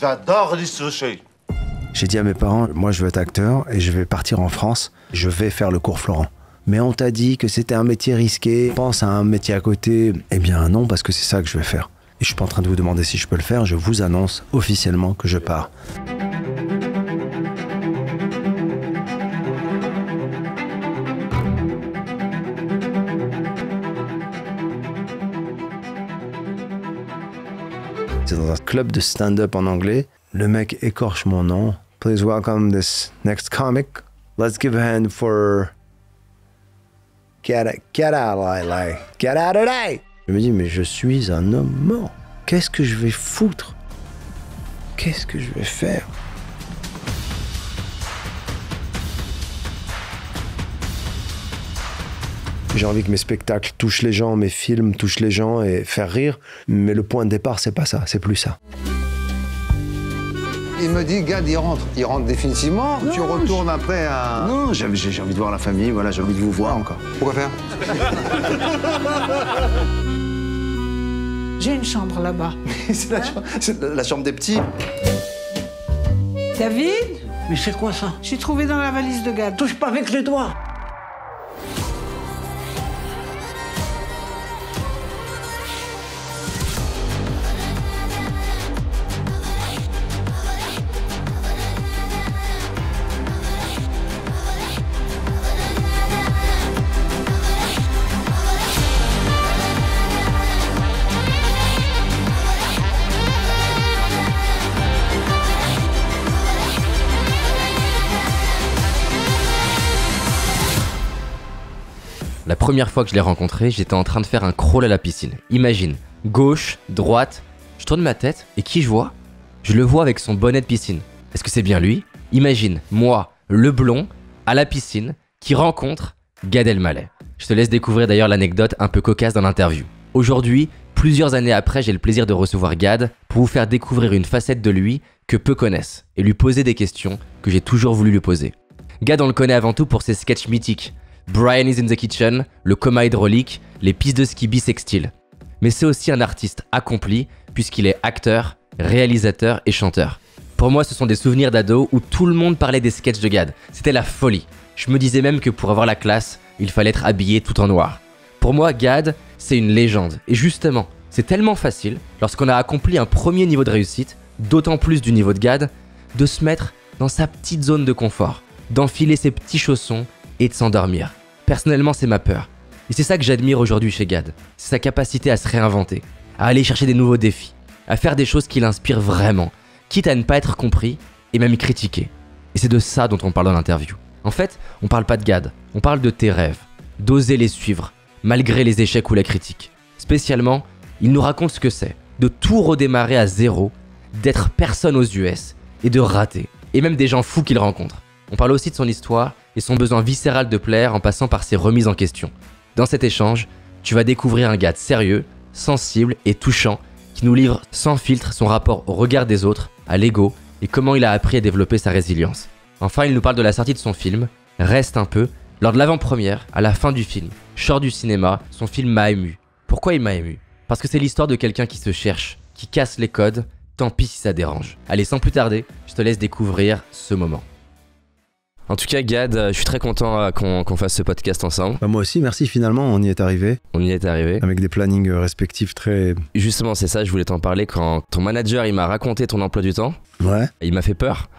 J'adore les sushis. J'ai dit à mes parents, moi je veux être acteur et je vais partir en France, je vais faire le cours Florent. Mais on t'a dit que c'était un métier risqué, pense à un métier à côté. Eh bien non, parce que c'est ça que je vais faire. Et je suis pas en train de vous demander si je peux le faire, je vous annonce officiellement que je pars. un club de stand-up en anglais. Le mec écorche mon nom. Please welcome this next comic. Let's give a hand for. Get, a, get out, Lila. Get out of here! Je me dis, mais je suis un homme mort. Qu'est-ce que je vais foutre Qu'est-ce que je vais faire J'ai envie que mes spectacles touchent les gens, mes films touchent les gens et faire rire. Mais le point de départ, c'est pas ça, c'est plus ça. Il me dit, Gad, il rentre. Il rentre définitivement. tu retournes après à. Non, j'ai envie de voir la famille, voilà, j'ai envie de vous voir encore. Pourquoi faire J'ai une chambre là-bas. c'est hein la, chambre des petits. David Mais c'est quoi ça J'ai trouvé dans la valise de Gad. Touche pas avec les doigts première fois que je l'ai rencontré, j'étais en train de faire un crawl à la piscine. Imagine, gauche, droite. Je tourne ma tête et qui je vois Je le vois avec son bonnet de piscine. Est-ce que c'est bien lui Imagine, moi, le blond, à la piscine, qui rencontre Gad Elmaleh. Je te laisse découvrir d'ailleurs l'anecdote un peu cocasse dans l'interview. Aujourd'hui, plusieurs années après, j'ai le plaisir de recevoir Gad pour vous faire découvrir une facette de lui que peu connaissent et lui poser des questions que j'ai toujours voulu lui poser. Gad, on le connaît avant tout pour ses sketchs mythiques, Brian is in the kitchen, le coma hydraulique, les pistes de ski sextile. Mais c'est aussi un artiste accompli, puisqu'il est acteur, réalisateur et chanteur. Pour moi, ce sont des souvenirs d'ado où tout le monde parlait des sketchs de Gad. C'était la folie. Je me disais même que pour avoir la classe, il fallait être habillé tout en noir. Pour moi, Gad, c'est une légende. Et justement, c'est tellement facile, lorsqu'on a accompli un premier niveau de réussite, d'autant plus du niveau de Gad, de se mettre dans sa petite zone de confort, d'enfiler ses petits chaussons et de s'endormir. Personnellement, c'est ma peur. Et c'est ça que j'admire aujourd'hui chez Gad. C'est sa capacité à se réinventer, à aller chercher des nouveaux défis, à faire des choses qui l'inspirent vraiment, quitte à ne pas être compris et même critiqué. Et c'est de ça dont on parle dans l'interview. En fait, on parle pas de Gad, on parle de tes rêves, d'oser les suivre, malgré les échecs ou la critique. Spécialement, il nous raconte ce que c'est, de tout redémarrer à zéro, d'être personne aux US, et de rater, et même des gens fous qu'il rencontre. On parle aussi de son histoire et son besoin viscéral de plaire en passant par ses remises en question. Dans cet échange, tu vas découvrir un gars sérieux, sensible et touchant qui nous livre sans filtre son rapport au regard des autres, à l'ego et comment il a appris à développer sa résilience. Enfin, il nous parle de la sortie de son film, Reste un peu, lors de l'avant-première, à la fin du film, short du cinéma, son film m'a ému. Pourquoi il m'a ému Parce que c'est l'histoire de quelqu'un qui se cherche, qui casse les codes, tant pis si ça dérange. Allez, sans plus tarder, je te laisse découvrir ce moment. En tout cas, Gad, euh, je suis très content euh, qu'on fasse ce podcast ensemble. Bah, moi aussi, merci. Finalement, on y est arrivé. On y est arrivé. Avec des plannings euh, respectifs très. Justement, c'est ça, je voulais t'en parler. Quand ton manager, il m'a raconté ton emploi du temps. Ouais. Il m'a fait peur.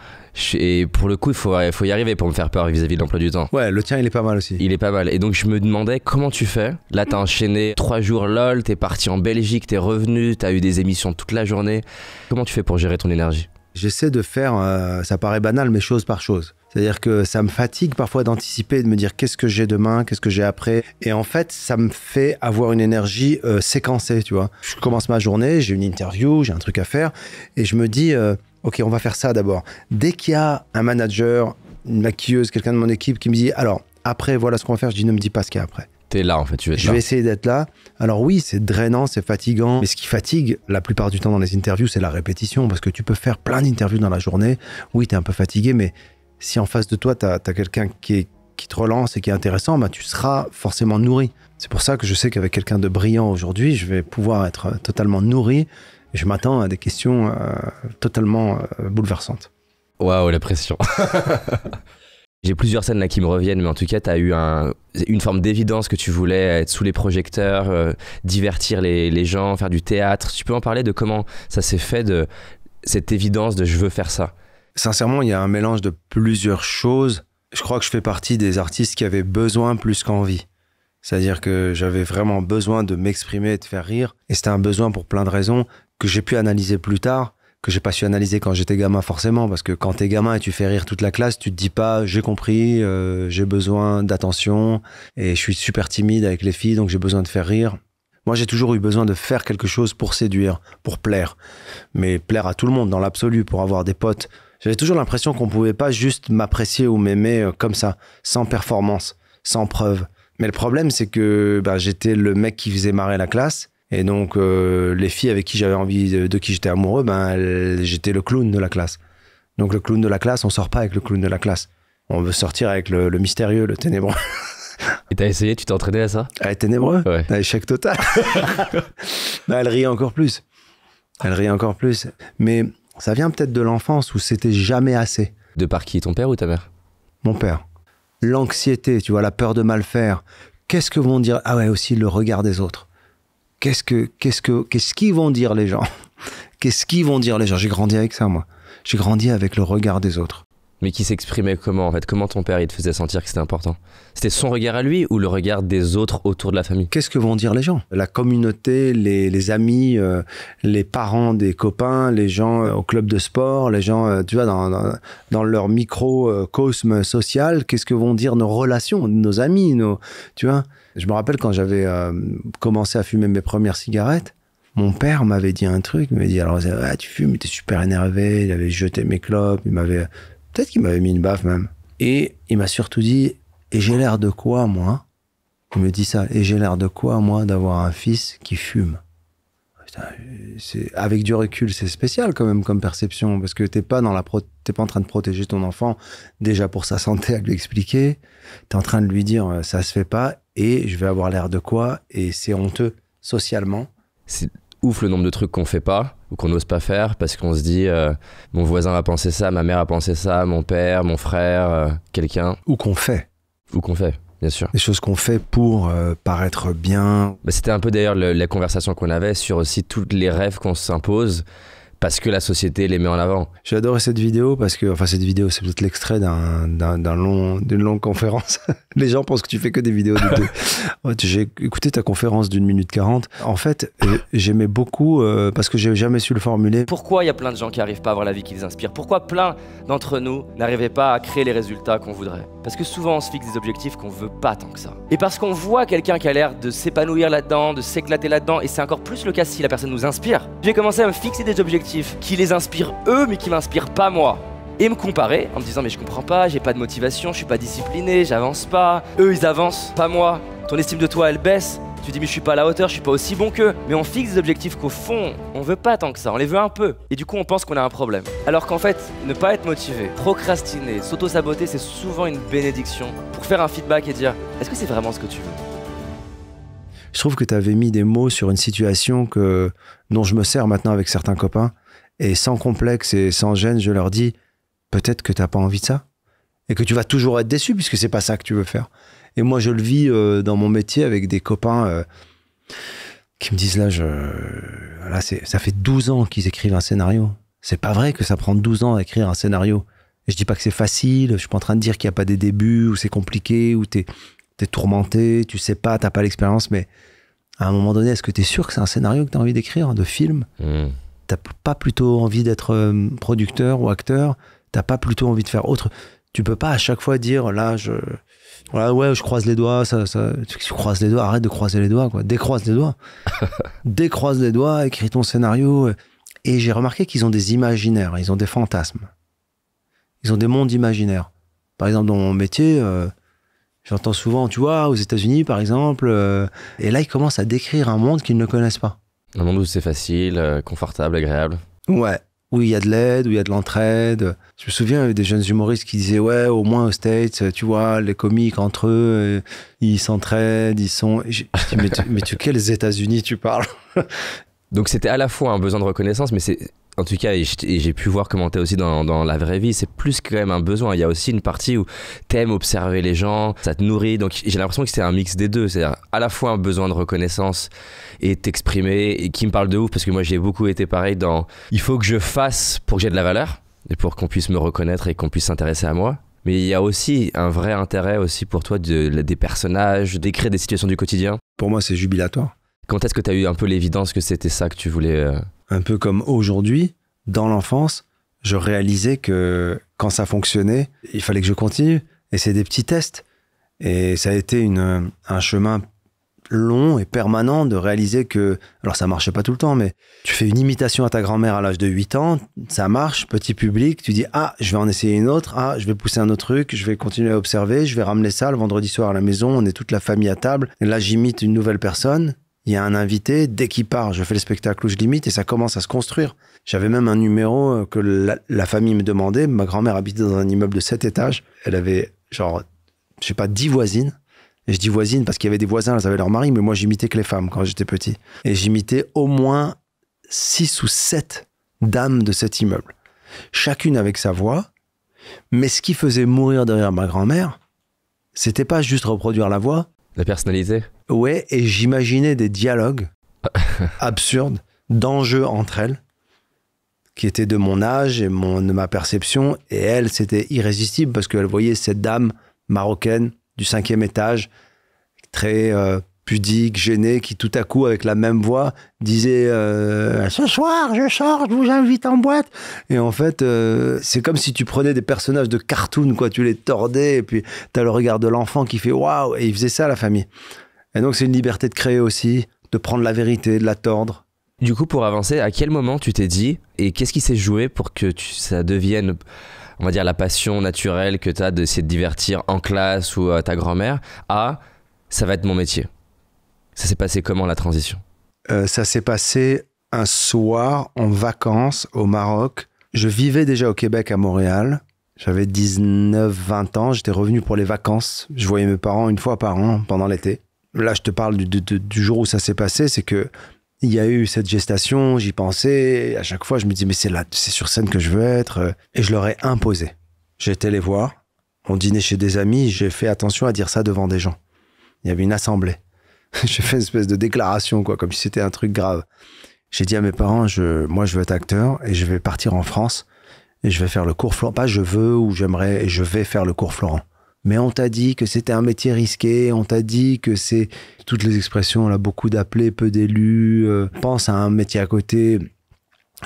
Et pour le coup, il faut, faut, y arriver pour me faire peur vis-à-vis de l'emploi du temps. Ouais, le tien, il est pas mal aussi. Il est pas mal. Et donc, je me demandais comment tu fais. Là, t'as enchaîné trois jours LOL, t'es parti en Belgique, t'es revenu, t'as eu des émissions toute la journée. Comment tu fais pour gérer ton énergie J'essaie de faire, ça paraît banal, mais chose par chose. C'est-à-dire que ça me fatigue parfois d'anticiper, de me dire qu'est-ce que j'ai demain, qu'est-ce que j'ai après. Et en fait, ça me fait avoir une énergie euh, séquencée, tu vois. Je commence ma journée, j'ai une interview, j'ai un truc à faire, et je me dis, euh, ok, on va faire ça d'abord. Dès qu'il y a un manager, une maquilleuse, quelqu'un de mon équipe qui me dit, alors, après, voilà ce qu'on va faire, je dis, ne me dis pas ce qu'il y a après. T'es là, en fait, tu es Je vais essayer d'être là. Alors oui, c'est drainant, c'est fatigant, mais ce qui fatigue la plupart du temps dans les interviews, c'est la répétition, parce que tu peux faire plein d'interviews dans la journée. Oui, tu es un peu fatigué, mais si en face de toi, tu as, quelqu'un qui, qui, te relance et qui est intéressant, bah, tu seras forcément nourri. C'est pour ça que je sais qu'avec quelqu'un de brillant aujourd'hui, je vais pouvoir être euh, totalement nourri. je m'attends à des questions euh, totalement euh, bouleversantes. Waouh, la pression. J'ai plusieurs scènes là qui me reviennent, mais en tout cas, tu as eu une forme d'évidence que tu voulais être sous les projecteurs, divertir les, les gens, faire du théâtre. Tu peux en parler de comment ça s'est fait, de cette évidence de je veux faire ça sincèrement, il y a un mélange de plusieurs choses. Je crois que je fais partie des artistes qui avaient besoin plus qu'envie. C'est-à-dire que j'avais vraiment besoin de m'exprimer et de faire rire. Et c'était un besoin pour plein de raisons que j'ai pu analyser plus tard, que j'ai pas su analyser quand j'étais gamin forcément. Parce que quand t'es gamin et tu fais rire toute la classe, tu te dis pas j'ai compris, euh, j'ai besoin d'attention et je suis super timide avec les filles donc j'ai besoin de faire rire. Moi, j'ai toujours eu besoin de faire quelque chose pour séduire, pour plaire. Mais plaire à tout le monde dans l'absolu, pour avoir des potes j'avais toujours l'impression qu'on pouvait pas juste m'apprécier ou m'aimer euh, comme ça, sans performance, sans preuve. Mais le problème, c'est que bah, j'étais le mec qui faisait marrer la classe. Et donc, euh, les filles avec qui j'avais envie, de, qui j'étais amoureux, ben, j'étais le clown de la classe. Donc, le clown de la classe, on sort pas avec le clown de la classe. On veut sortir avec le, mystérieux, le ténébreux. Et t'as essayé, tu t'es entraîné à ça À ah, ténébreux ouais. Ah, échec total. Bah, elle rit encore plus. Elle rit encore plus. Mais ça vient peut-être de l'enfance où c'était jamais assez. De par qui Ton père ou ta mère Mon père. L'anxiété, tu vois, la peur de mal faire. Qu'est-ce que vont dire Ah ouais, aussi le regard des autres. Qu'est-ce que, qu'est-ce que, qu'est-ce qu'ils vont dire les gens Qu'est-ce qu'ils vont dire les gens J'ai grandi avec ça, moi. J'ai grandi avec le regard des autres mais qui s'exprimait comment en fait Comment ton père il te faisait sentir que c'était important C'était son regard à lui ou le regard des autres autour de la famille Qu'est-ce que vont dire les gens La communauté, les, amis, euh, les parents des copains, les gens euh, au club de sport, les gens, euh, tu vois, dans, dans, leur microcosme social, qu'est-ce que vont dire nos relations, nos amis, nos, tu vois Je me rappelle quand j'avais commencé à fumer mes premières cigarettes, mon père m'avait dit un truc, il m'avait dit alors ah, tu fumes, t'es super énervé, il avait jeté mes clopes, il m'avait Peut-être qu'il m'avait mis une baffe même. Et il m'a surtout dit Et j'ai l'air de quoi, moi Il me dit ça. Et j'ai l'air de quoi, moi, d'avoir un fils qui fume avec du recul, c'est spécial quand même comme perception, parce que t'es pas dans la pro... t'es pas en train de protéger ton enfant déjà pour sa santé à lui expliquer. T'es en train de lui dire euh, ça se fait pas et je vais avoir l'air de quoi et c'est honteux socialement. C'est ouf le nombre de trucs qu'on fait pas ou qu'on n'ose pas faire parce qu'on se dit euh, mon voisin a pensé ça, ma mère a pensé ça, mon père, mon frère, euh, quelqu'un. Ou qu'on fait. Ou qu'on fait. Bien sûr. Les choses qu'on fait pour euh, paraître bien. Bah, c'était un peu d'ailleurs la conversation qu'on avait sur aussi tous les rêves qu'on s'impose parce que la société les met en avant. J'ai adoré cette vidéo parce que, enfin, cette vidéo, c'est peut-être l'extrait d'un, long, d'une longue conférence. les gens pensent que tu fais que des vidéos. De tout. j'ai écouté ta conférence d'une minute quarante. En fait, euh, j'aimais beaucoup euh, parce que j'ai jamais su le formuler. Pourquoi il y a plein de gens qui n'arrivent pas à avoir la vie qui les inspire Pourquoi plein d'entre nous n'arrivaient pas à créer les résultats qu'on voudrait Parce que souvent, on se fixe des objectifs qu'on veut pas tant que ça. Et parce qu'on voit quelqu'un qui a l'air de s'épanouir là-dedans, de s'éclater là-dedans, et c'est encore plus le cas si la personne nous inspire. J'ai commencé à me fixer des objectifs qui les inspirent eux, mais qui m'inspirent pas moi. Et me comparer en me disant mais je comprends pas, j'ai pas de motivation, je suis pas discipliné, j'avance pas. Eux ils avancent, pas moi. Ton estime de toi elle baisse. Tu dis mais je suis pas à la hauteur, je suis pas aussi bon qu'eux. Mais on fixe des objectifs qu'au fond, on veut pas tant que ça, on les veut un peu. Et du coup on pense qu'on a un problème. Alors qu'en fait, ne pas être motivé, procrastiner, s'auto-saboter, c'est souvent une bénédiction pour faire un feedback et dire est-ce que c'est vraiment ce que tu veux je trouve que tu avais mis des mots sur une situation que, dont je me sers maintenant avec certains copains. Et sans complexe et sans gêne, je leur dis peut-être que tu pas envie de ça et que tu vas toujours être déçu puisque c'est pas ça que tu veux faire. Et moi, je le vis euh, dans mon métier avec des copains euh, qui me disent là, je, là ça fait 12 ans qu'ils écrivent un scénario. C'est pas vrai que ça prend 12 ans à écrire un scénario. Et je dis pas que c'est facile, je suis pas en train de dire qu'il n'y a pas des débuts, ou c'est compliqué, ou t'es es tourmenté, tu sais pas, t'as pas l'expérience, mais à un moment donné, est-ce que tu es sûr que c'est un scénario que tu as envie d'écrire, de film mmh t'as pas plutôt envie d'être euh, producteur ou acteur, t'as pas plutôt envie de faire autre. Tu peux pas à chaque fois dire là je ouais, je croise les doigts, ça, ça, tu croises les doigts, arrête de croiser les doigts, quoi. Décroise les doigts. Décroise les doigts, écris ton scénario. Euh, et j'ai remarqué qu'ils ont des imaginaires, ils ont des fantasmes. Ils ont des mondes imaginaires. Par exemple, dans mon métier, euh, j'entends souvent, tu vois, aux États-Unis, par exemple, et là, ils commencent à décrire un monde qu'ils ne connaissent pas. Un monde où c'est facile, euh, confortable, agréable. Ouais, où il y a de l'aide, où il y a de l'entraide. Je me souviens, il des jeunes humoristes qui disaient Ouais, au moins aux States, euh, tu vois, les comiques entre eux, euh, ils s'entraident, ils sont. mais, tu, mais quels États-Unis tu parles Donc c'était à la fois un besoin de reconnaissance, mais c'est en tout cas, et j'ai pu voir comment t'es aussi dans, la vraie vie, c'est plus quand même un besoin. Il y a aussi une partie où t'aimes observer les gens, ça te nourrit. Donc j'ai l'impression que c'était un mix des deux. C'est-à-dire à la fois un besoin de reconnaissance et d'exprimer. et qui me parle de ouf, parce que moi j'ai beaucoup été pareil dans il faut que je fasse pour que j'ai de la valeur, et pour qu'on puisse me reconnaître et qu'on puisse s'intéresser à moi. Mais il y a aussi un vrai intérêt aussi pour toi des personnages, d'écrire des situations du quotidien. Pour moi, c'est jubilatoire. Quand est-ce que tu as eu un peu l'évidence que c'était ça que tu voulais euh Un peu comme aujourd'hui, dans l'enfance, je réalisais que quand ça fonctionnait, il fallait que je continue. Et c'est des petits tests. Et ça a été euh, un chemin long et permanent de réaliser que, alors ça marchait pas tout le temps, mais tu fais une imitation à ta grand-mère à l'âge de 8 ans, ça marche, petit public, tu dis, ah, je vais en essayer une autre, ah, je vais pousser un autre truc, je vais continuer à observer, je vais ramener ça le vendredi soir à la maison, on est toute la famille à table, et là j'imite une nouvelle personne, il y a un invité, dès qu'il part, je fais le spectacle où je limite et ça commence à se construire. J'avais même un numéro euh, que la, famille me demandait. Ma grand-mère habitait dans un immeuble de 7 étages. Elle avait genre, je sais pas, 10 voisines. Et je dis voisines parce qu'il y avait des voisins, elles avaient leur mari, mais moi j'imitais que les femmes quand j'étais petit. Et j'imitais au moins 6 ou 7 dames de cet immeuble. Chacune avec sa voix. Mais ce qui faisait mourir derrière ma grand-mère, c'était pas juste reproduire la voix. La personnaliser Ouais, et j'imaginais des dialogues absurdes, d'enjeux entre elles, qui étaient de mon âge et mon, de ma perception. Et elle, c'était irrésistible parce qu'elle voyait cette dame marocaine du cinquième étage, très euh, pudique, gênée, qui tout à coup, avec la même voix, disait euh, Ce soir, je sors, je vous invite en boîte !» Et en fait, euh, c'est comme si tu prenais des personnages de cartoon, quoi, tu les tordais, et puis tu as le regard de l'enfant qui fait « Waouh !» Et il faisait ça, la famille. Et donc c'est une liberté de créer aussi, de prendre la vérité, de la tordre. Du coup, pour avancer, à quel moment tu t'es dit et qu'est-ce qui s'est joué pour que ça devienne, on va dire, la passion naturelle que tu as d'essayer de divertir en classe ou à euh, ta grand-mère ah ça va être mon métier Ça s'est passé comment la transition euh, Ça s'est passé un soir en vacances au Maroc. Je vivais déjà au Québec à Montréal. J'avais 19-20 ans, j'étais revenu pour les vacances. Je voyais mes parents une fois par an pendant l'été là, je te parle du, du, jour où ça s'est passé, c'est que il y a eu cette gestation, j'y pensais, à chaque fois je me dis mais c'est là, c'est sur scène que je veux être, euh, et je leur ai imposé. J'étais les voir, on dînait chez des amis, j'ai fait attention à dire ça devant des gens. Il y avait une assemblée. j'ai fait une espèce de déclaration, quoi, comme si c'était un truc grave. J'ai dit à mes parents, je, moi je veux être acteur et je vais partir en France et je vais faire le cours Florent. Pas je veux ou j'aimerais, et je vais faire le cours Florent mais on t'a dit que c'était un métier risqué, on t'a dit que c'est toutes les expressions, là, beaucoup d'appelés, peu d'élus, euh, pense à un métier à côté.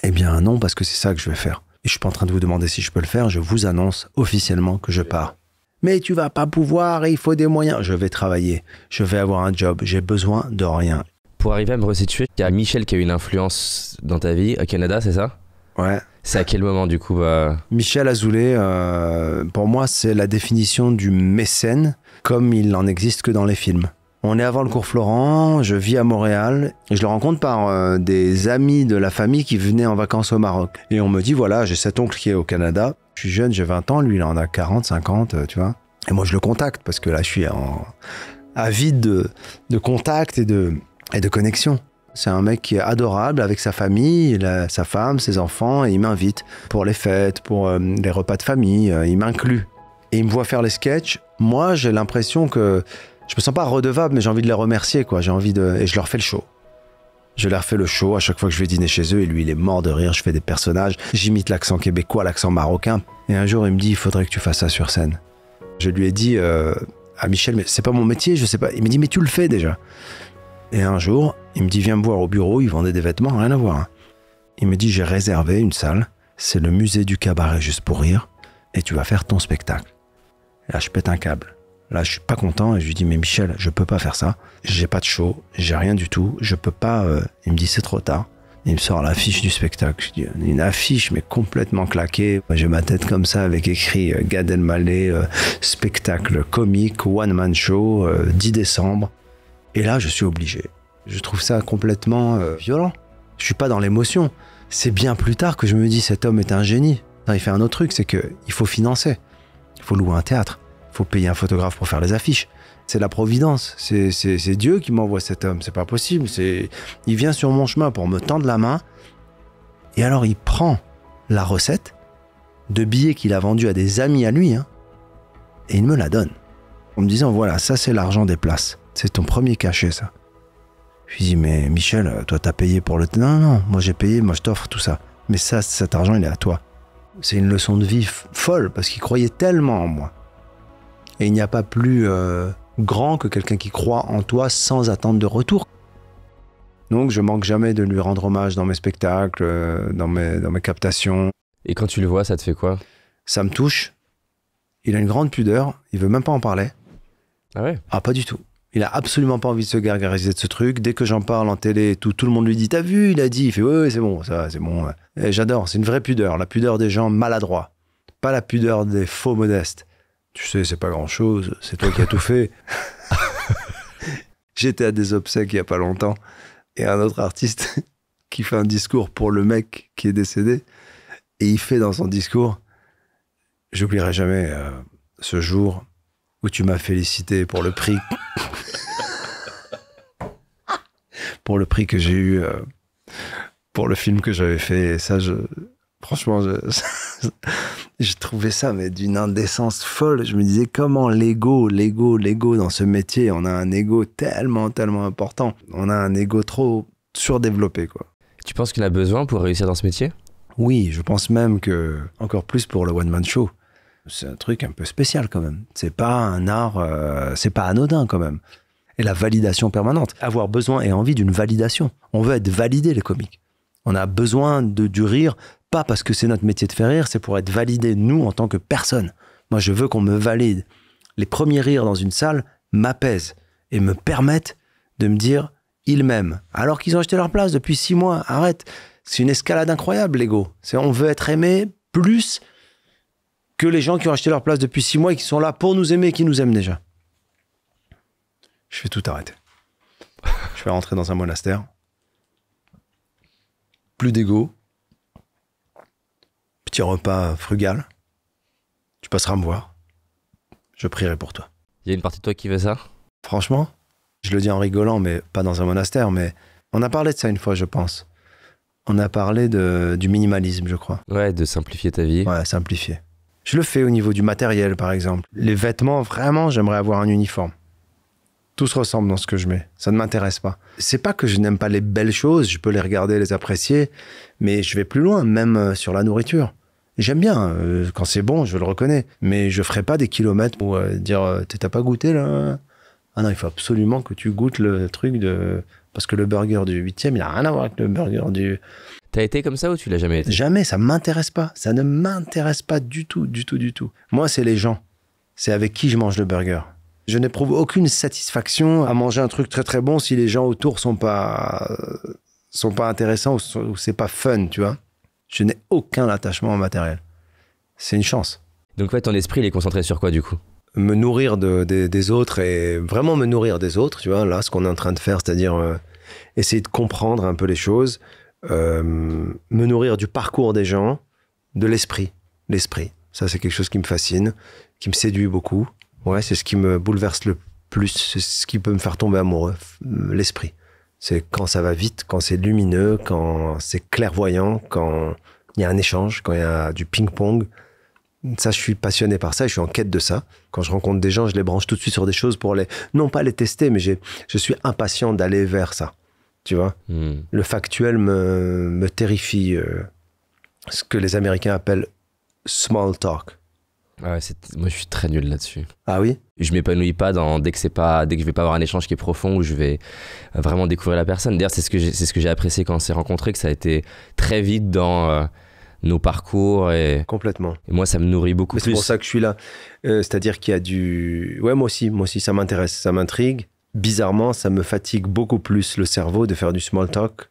Eh bien non, parce que c'est ça que je vais faire. Et je suis pas en train de vous demander si je peux le faire, je vous annonce officiellement que je pars. Mais tu vas pas pouvoir, il faut des moyens. Je vais travailler, je vais avoir un job, j'ai besoin de rien. Pour arriver à me resituer, il y a Michel qui a eu une influence dans ta vie au Canada, c'est ça c'est à quel moment du coup euh, Michel Azoulay, euh, pour moi, c'est la définition du mécène comme il n'en existe que dans les films. On est avant le cours Florent, je vis à Montréal et je le rencontre par euh, des amis de la famille qui venaient en vacances au Maroc. Et on me dit voilà, j'ai cet oncle qui est au Canada, je suis jeune, j'ai 20 ans, lui il en a 40, 50, tu vois. Et moi je le contacte parce que là je suis en... avide de, contact et de connexion. C'est un mec qui est adorable avec sa famille, sa femme, ses enfants, et il m'invite pour les fêtes, pour euh, les repas de famille, euh, il m'inclut. Et il me voit faire les sketchs. Moi, j'ai l'impression que je me sens pas redevable, mais j'ai envie de les remercier, quoi. J'ai envie de. Et je leur fais le show. Je leur fais le show à chaque fois que je vais dîner chez eux, et lui, il est mort de rire. Je fais des personnages, j'imite l'accent québécois, l'accent marocain. Et un jour, il me dit il faudrait que tu fasses ça sur scène. Je lui ai dit euh, à Michel, mais c'est pas mon métier, je sais pas. Il me dit mais tu le fais déjà. Et un jour, il me dit Viens me voir au bureau, il vendait des vêtements, rien à voir. Il me dit J'ai réservé une salle, c'est le musée du cabaret juste pour rire, et tu vas faire ton spectacle. Là, je pète un câble. Là, je suis pas content et je lui dis Mais Michel, je peux pas faire ça, j'ai pas de show, j'ai rien du tout, je peux pas. Euh. Il me dit C'est trop tard. Il me sort l'affiche du spectacle. une affiche, mais complètement claquée. J'ai ma tête comme ça avec écrit euh, Gad Elmaleh, euh, spectacle comique, one-man show, 10 décembre. Et là, je suis obligé. Je trouve ça complètement euh, violent. Je suis pas dans l'émotion. C'est bien plus tard que je me dis cet homme est un génie. il fait un autre truc, c'est que il faut financer. Il faut louer un théâtre. Il faut payer un photographe pour faire les affiches. C'est la providence. C'est Dieu qui m'envoie cet homme. C'est pas possible. il vient sur mon chemin pour me tendre la main. Et alors il prend la recette de billets qu'il a vendus à des amis à lui, hein, et il me la donne. En me disant voilà, ça c'est l'argent des places. C'est ton premier cachet, ça. Je lui dis, mais Michel, toi, t'as payé pour le. Non, non, moi, j'ai payé, moi, je t'offre tout ça. Mais ça, cet argent, il est à toi. C'est une leçon de vie folle, parce qu'il croyait tellement en moi. Et il n'y a pas plus euh, grand que quelqu'un qui croit en toi sans attendre de retour. Donc, je manque jamais de lui rendre hommage dans mes spectacles, euh, dans mes, dans mes captations. Et quand tu le vois, ça te fait quoi Ça me touche. Il a une grande pudeur, il veut même pas en parler. Ah ouais Ah, pas du tout. Il a absolument pas envie de se gargariser de ce truc. Dès que j'en parle en télé, tout, le monde lui dit T'as vu Il a dit. Il fait Ouais, c'est bon, ça, c'est bon. J'adore, c'est une vraie pudeur. La pudeur des gens maladroits. Pas la pudeur des faux modestes. Tu sais, c'est pas grand chose. C'est toi qui as tout fait. J'étais à des obsèques il y a pas longtemps. Et un autre artiste qui fait un discours pour le mec qui est décédé. Et il fait dans son discours J'oublierai jamais euh, ce jour où tu m'as félicité pour le prix pour le prix que j'ai eu euh, pour le film que j'avais fait. ça, je, franchement, j'ai trouvé ça mais d'une indécence folle. Je me disais comment l'ego, l'ego, l'ego dans ce métier, on a un ego tellement, tellement important. On a un ego trop surdéveloppé, quoi. Tu penses qu'il a besoin pour réussir dans ce métier Oui, je pense même que encore plus pour le one man show. C'est un truc un peu spécial quand même. C'est pas un art, euh, c'est pas anodin quand même et la validation permanente. Avoir besoin et envie d'une validation. On veut être validé, les comiques. On a besoin de, du rire, pas parce que c'est notre métier de faire rire, c'est pour être validé, nous, en tant que personne. Moi, je veux qu'on me valide. Les premiers rires dans une salle m'apaisent et me permettent de me dire, ils m'aiment. Alors qu'ils ont acheté leur place depuis six mois, arrête. C'est une escalade incroyable, l'ego. C'est on veut être aimé plus que les gens qui ont acheté leur place depuis six mois et qui sont là pour nous aimer et qui nous aiment déjà. Je vais tout arrêter. je vais rentrer dans un monastère. Plus d'ego. Petit repas frugal. Tu passeras me voir. Je prierai pour toi. Il y a une partie de toi qui veut ça Franchement, je le dis en rigolant, mais pas dans un monastère, mais on a parlé de ça une fois, je pense. On a parlé de, du minimalisme, je crois. Ouais, de simplifier ta vie. Ouais, simplifier. Je le fais au niveau du matériel, par exemple. Les vêtements, vraiment, j'aimerais avoir un uniforme tout se ressemble dans ce que je mets. Ça ne m'intéresse pas. C'est pas que je n'aime pas les belles choses, je peux les regarder, les apprécier, mais je vais plus loin, même euh, sur la nourriture. J'aime bien, euh, quand c'est bon, je le reconnais, mais je ferai pas des kilomètres pour euh, dire t'as pas goûté là Ah non, il faut absolument que tu goûtes le truc de. Parce que le burger du 8 il a rien à voir avec le burger du. T'as été comme ça ou tu l'as jamais été Jamais, ça ne m'intéresse pas. Ça ne m'intéresse pas du tout, du tout, du tout. Moi, c'est les gens. C'est avec qui je mange le burger. Je n'éprouve aucune satisfaction à manger un truc très très bon si les gens autour sont pas euh, sont pas intéressants ou, c'est pas fun, tu vois. Je n'ai aucun attachement au matériel. C'est une chance. Donc fait, ton esprit il est concentré sur quoi du coup Me nourrir des autres et vraiment me nourrir des autres, tu vois. Là, ce qu'on est en train de faire, c'est-à-dire euh, essayer de comprendre un peu les choses, euh, me nourrir du parcours des gens, de l'esprit, l'esprit. Ça, c'est quelque chose qui me fascine, qui me séduit beaucoup ouais, c'est ce qui me bouleverse le plus, c'est ce qui peut me faire tomber amoureux, l'esprit. C'est quand ça va vite, quand c'est lumineux, quand c'est clairvoyant, quand il y a un échange, quand il y a du ping-pong. Ça, je suis passionné par ça, je suis en quête de ça. Quand je rencontre des gens, je les branche tout de suite sur des choses pour les, non pas les tester, mais je suis impatient d'aller vers ça. Tu vois, hmm. le factuel me, terrifie. Euh, ce que les Américains appellent small talk. Ah moi je suis très nul là-dessus. Ah oui Je m'épanouis pas dans dès que c'est pas dès que je vais pas avoir un échange qui est profond où je vais euh, vraiment découvrir la personne. D'ailleurs, c'est ce que c'est ce que j'ai apprécié quand on s'est rencontrés que ça a été très vite dans euh, nos parcours et complètement. Et moi ça me nourrit beaucoup C'est pour ça que je suis là. Euh, c'est-à-dire qu'il y a du Ouais, moi aussi, moi aussi ça m'intéresse, ça m'intrigue. Bizarrement, ça me fatigue beaucoup plus le cerveau de faire du small talk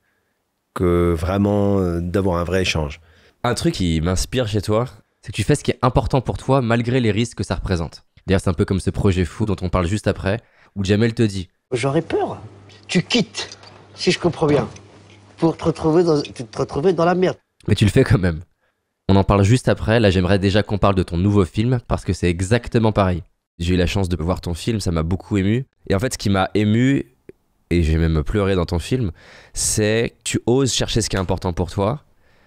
que vraiment d'avoir un vrai échange. Un truc qui m'inspire chez toi, c'est que tu fais ce qui est important pour toi malgré les risques que ça représente. D'ailleurs, c'est un peu comme ce projet fou dont on parle juste après, où Jamel te dit J'aurais peur. Tu quittes, si je comprends bien, pour te retrouver dans, retrouver dans la merde. Mais tu le fais quand même. On en parle juste après. Là, j'aimerais déjà qu'on parle de ton nouveau film parce que c'est exactement pareil. J'ai eu la chance de voir ton film, ça m'a beaucoup ému. Et en fait, ce qui m'a ému, et j'ai même pleuré dans ton film, c'est que tu oses chercher ce qui est important pour toi.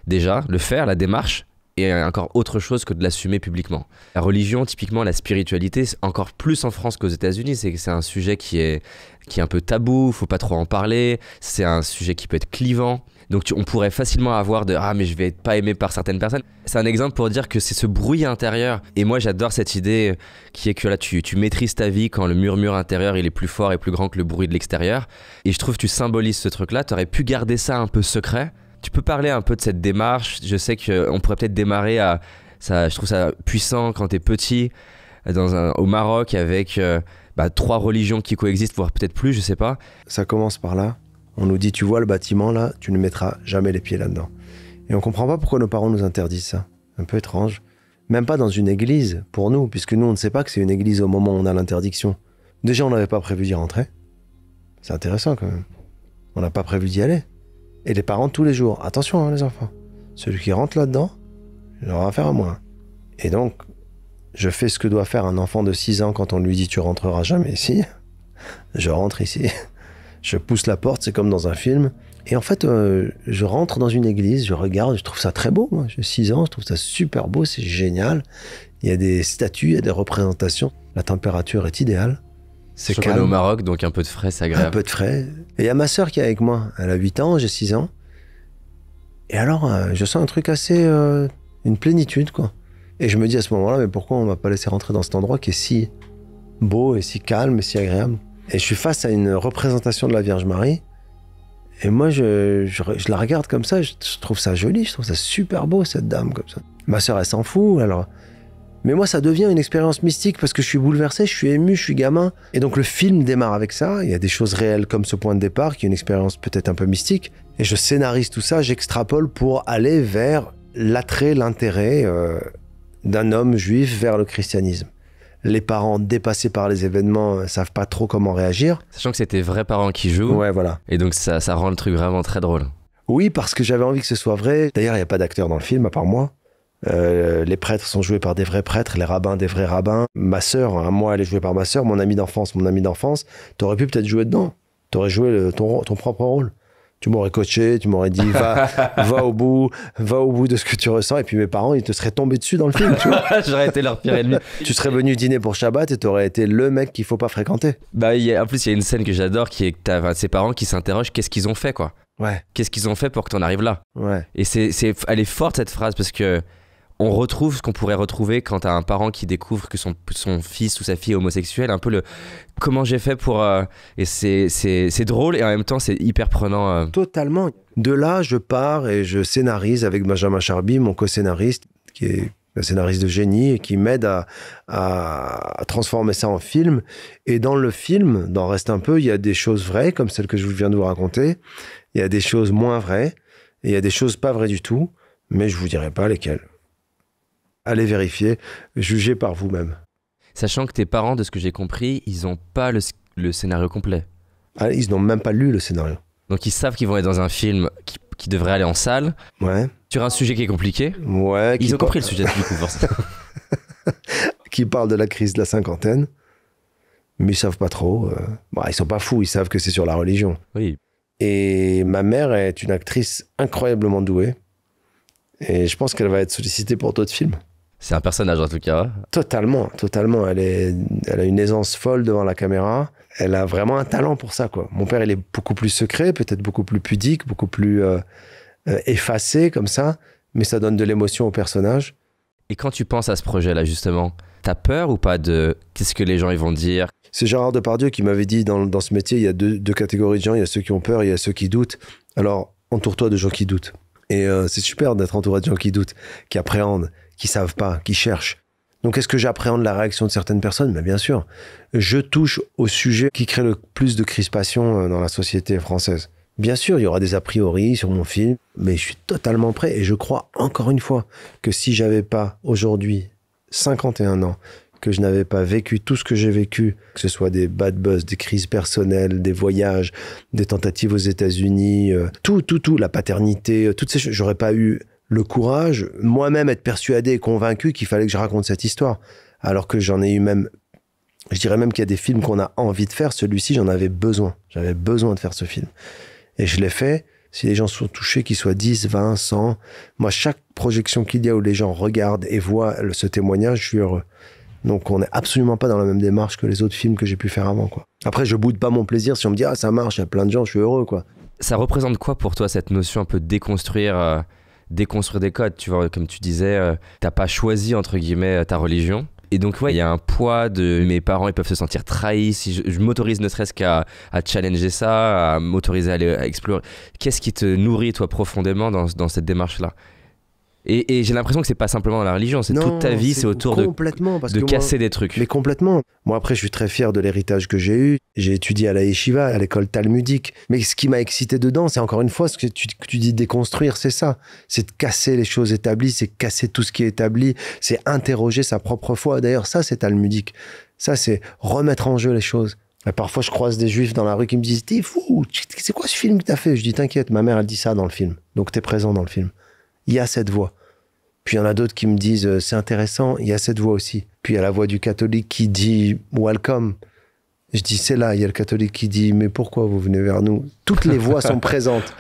Déjà, le faire, la démarche, et encore autre chose que de l'assumer publiquement. La religion, typiquement la spiritualité, encore plus en France qu'aux États-Unis, c'est c'est un sujet qui est, qui est un peu tabou, faut pas trop en parler, c'est un sujet qui peut être clivant. Donc on pourrait facilement avoir de ah mais je vais être pas aimé par certaines personnes. C'est un exemple pour dire que c'est ce bruit intérieur et moi j'adore cette idée qui est que là tu, tu maîtrises ta vie quand le murmure intérieur il est plus fort et plus grand que le bruit de l'extérieur et je trouve que tu symbolises ce truc là, tu aurais pu garder ça un peu secret tu peux parler un peu de cette démarche Je sais qu'on euh, pourrait peut-être démarrer à. Ça, je trouve ça puissant quand t'es petit, dans un, au Maroc, avec euh, bah, trois religions qui coexistent, voire peut-être plus, je sais pas. Ça commence par là. On nous dit Tu vois le bâtiment là, tu ne mettras jamais les pieds là-dedans. Et on comprend pas pourquoi nos parents nous interdisent ça. Un peu étrange. Même pas dans une église, pour nous, puisque nous, on ne sait pas que c'est une église au moment où on a l'interdiction. Déjà, on n'avait pas prévu d'y rentrer. C'est intéressant quand même. On n'a pas prévu d'y aller et les parents tous les jours. Attention, hein, les enfants. Celui qui rentre là-dedans, il aura affaire à moi. Et donc, je fais ce que doit faire un enfant de 6 ans quand on lui dit tu rentreras jamais ici. Je rentre ici. Je pousse la porte, c'est comme dans un film. Et en fait, euh, je rentre dans une église, je regarde, je trouve ça très beau. Hein. J'ai 6 ans, je trouve ça super beau, c'est génial. Il y a des statues, il y a des représentations. La température est idéale. C'est calme au Maroc, donc un peu de frais, c'est agréable. Un peu de frais. Et il y a ma sœur qui est avec moi. Elle a 8 ans, j'ai 6 ans. Et alors, euh, je sens un truc assez. Euh, une plénitude, quoi. Et je me dis à ce moment-là, mais pourquoi on m'a pas laissé rentrer dans cet endroit qui est si beau et si calme et si agréable Et je suis face à une représentation de la Vierge Marie. Et moi, je, la regarde comme ça, je, je, trouve ça joli, je trouve ça super beau, cette dame, comme ça. Ma sœur, elle s'en fout, alors mais moi, ça devient une expérience mystique parce que je suis bouleversé, je suis ému, je suis gamin. Et donc le film démarre avec ça. Il y a des choses réelles comme ce point de départ, qui est une expérience peut-être un peu mystique. Et je scénarise tout ça, j'extrapole pour aller vers l'attrait, l'intérêt euh, d'un homme juif vers le christianisme les parents dépassés par les événements ne euh, savent pas trop comment réagir. Sachant que c'était tes vrais parents qui jouent. Ouais, voilà. Et donc ça, ça rend le truc vraiment très drôle. Oui, parce que j'avais envie que ce soit vrai. D'ailleurs, il n'y a pas d'acteur dans le film à part moi. Euh, les prêtres sont joués par des vrais prêtres, les rabbins des vrais rabbins. Ma sœur, hein, moi, elle est jouée par ma sœur, mon ami d'enfance, mon ami d'enfance. T'aurais pu peut-être jouer dedans. T'aurais joué ton, propre rôle. Tu m'aurais coaché, tu m'aurais dit va, va au bout, va au bout de ce que tu ressens. Et puis mes parents, ils te seraient tombés dessus dans le film. Tu J'aurais été leur pire ennemi. tu serais venu dîner pour Shabbat et t'aurais été le mec qu'il faut pas fréquenter. Bah, y a, en plus, il y a une scène que j'adore qui est que t'as ses parents qui s'interrogent qu'est-ce qu'ils ont fait, quoi. Ouais. Qu'est-ce qu'ils ont fait pour que t'en arrives là. Ouais. Et c'est, elle est forte cette phrase parce que on retrouve ce qu'on pourrait retrouver quand t'as un parent qui découvre que son, son fils ou sa fille est homosexuel, un peu le comment j'ai fait pour. Euh, et c'est drôle et en même temps c'est hyper prenant. Euh. Totalement. De là, je pars et je scénarise avec Benjamin Charby, mon co-scénariste, qui est un scénariste de génie et qui m'aide à, transformer ça en film. Et dans le film, dans Reste un peu, il y a des choses vraies, comme celles que je viens de vous raconter. Il y a des choses moins vraies et il y a des choses pas vraies du tout, mais je vous dirai pas lesquelles allez vérifier, jugez par vous-même. Sachant que tes parents, de ce que j'ai compris, ils n'ont pas le, scénario complet. Ah, ils n'ont même pas lu le scénario. Donc ils savent qu'ils vont être dans un film qui, devrait aller en salle. Ouais. Sur un sujet qui est compliqué. Ouais. Ils ont compris le sujet du coup, qui parle de la crise de la cinquantaine, mais ils savent pas trop. Ils euh, Bon, bah, ils sont pas fous, ils savent que c'est sur la religion. Oui. Et ma mère est une actrice incroyablement douée. Et je pense qu'elle va être sollicitée pour d'autres films. C'est un personnage en tout cas. Totalement, totalement. Elle, est, a une aisance folle devant la caméra. Elle a vraiment un talent pour ça. Quoi. Mon père, il est beaucoup plus secret, peut-être beaucoup plus pudique, beaucoup plus euh, euh, effacé comme ça, mais ça donne de l'émotion au personnage. Et quand tu penses à ce projet-là, justement, t'as peur ou pas de qu'est-ce que les gens ils vont dire C'est Gérard Depardieu qui m'avait dit dans, ce métier, il y a deux, catégories de gens, il y a ceux qui ont peur, et il y a ceux qui doutent. Alors, entoure-toi de gens qui doutent. Et euh, c'est super d'être entouré de gens qui doutent, qui appréhendent, qui savent pas, qui cherchent. Donc est-ce que j'appréhende la réaction de certaines personnes Mais ben, bien sûr, je touche au sujet qui crée le plus de crispation euh, dans la société française. Bien sûr, il y aura des a priori sur mon film, mais je suis totalement prêt et je crois encore une fois que si j'avais pas aujourd'hui 51 ans, que je n'avais pas vécu tout ce que j'ai vécu, que ce soit des bad buzz, des crises personnelles, des voyages, des tentatives aux États-Unis, euh, tout, tout, tout, la paternité, euh, toutes ces choses, j'aurais pas eu le courage, moi-même être persuadé et convaincu qu'il fallait que je raconte cette histoire. Alors que j'en ai eu même. Je dirais même qu'il y a des films qu'on a envie de faire. Celui-ci, j'en avais besoin. J'avais besoin de faire ce film. Et je l'ai fait. Si les gens sont touchés, qu'ils soient 10, 20, 100. Moi, chaque projection qu'il y a où les gens regardent et voient ce témoignage, je suis heureux. Donc, on n'est absolument pas dans la même démarche que les autres films que j'ai pu faire avant. Quoi. Après, je boude pas mon plaisir si on me dit Ah, ça marche, il y a plein de gens, je suis heureux. quoi. Ça représente quoi pour toi cette notion un peu de déconstruire euh, déconstruire des codes. Tu vois, comme tu disais, euh, t'as pas choisi entre guillemets ta religion. Et donc, ouais, il y a un poids de mes parents, ils peuvent se sentir trahis. Si je, m'autorise ne serait-ce qu'à à challenger ça, à m'autoriser à explorer. Qu'est-ce qui te nourrit, toi, profondément dans cette démarche-là et, j'ai l'impression que c'est pas simplement la religion, c'est toute ta vie, c'est autour de, de casser des trucs. Mais complètement. Moi, après, je suis très fier de l'héritage que j'ai eu. J'ai étudié à la Yeshiva, à l'école talmudique. Mais ce qui m'a excité dedans, c'est encore une fois ce que tu, dis déconstruire, c'est ça. C'est de casser les choses établies, c'est casser tout ce qui est établi, c'est interroger sa propre foi. D'ailleurs, ça, c'est talmudique. Ça, c'est remettre en jeu les choses. parfois, je croise des juifs dans la rue qui me disent T'es fou, c'est quoi ce film que t'as fait Je dis T'inquiète, ma mère, elle dit ça dans le film. Donc, t'es présent dans le film. Il y a cette voix. Puis il y en a d'autres qui me disent euh, c'est intéressant, il y a cette voix aussi. Puis il y a la voix du catholique qui dit welcome. Je dis c'est là, il y a le catholique qui dit mais pourquoi vous venez vers nous Toutes les voix sont présentes.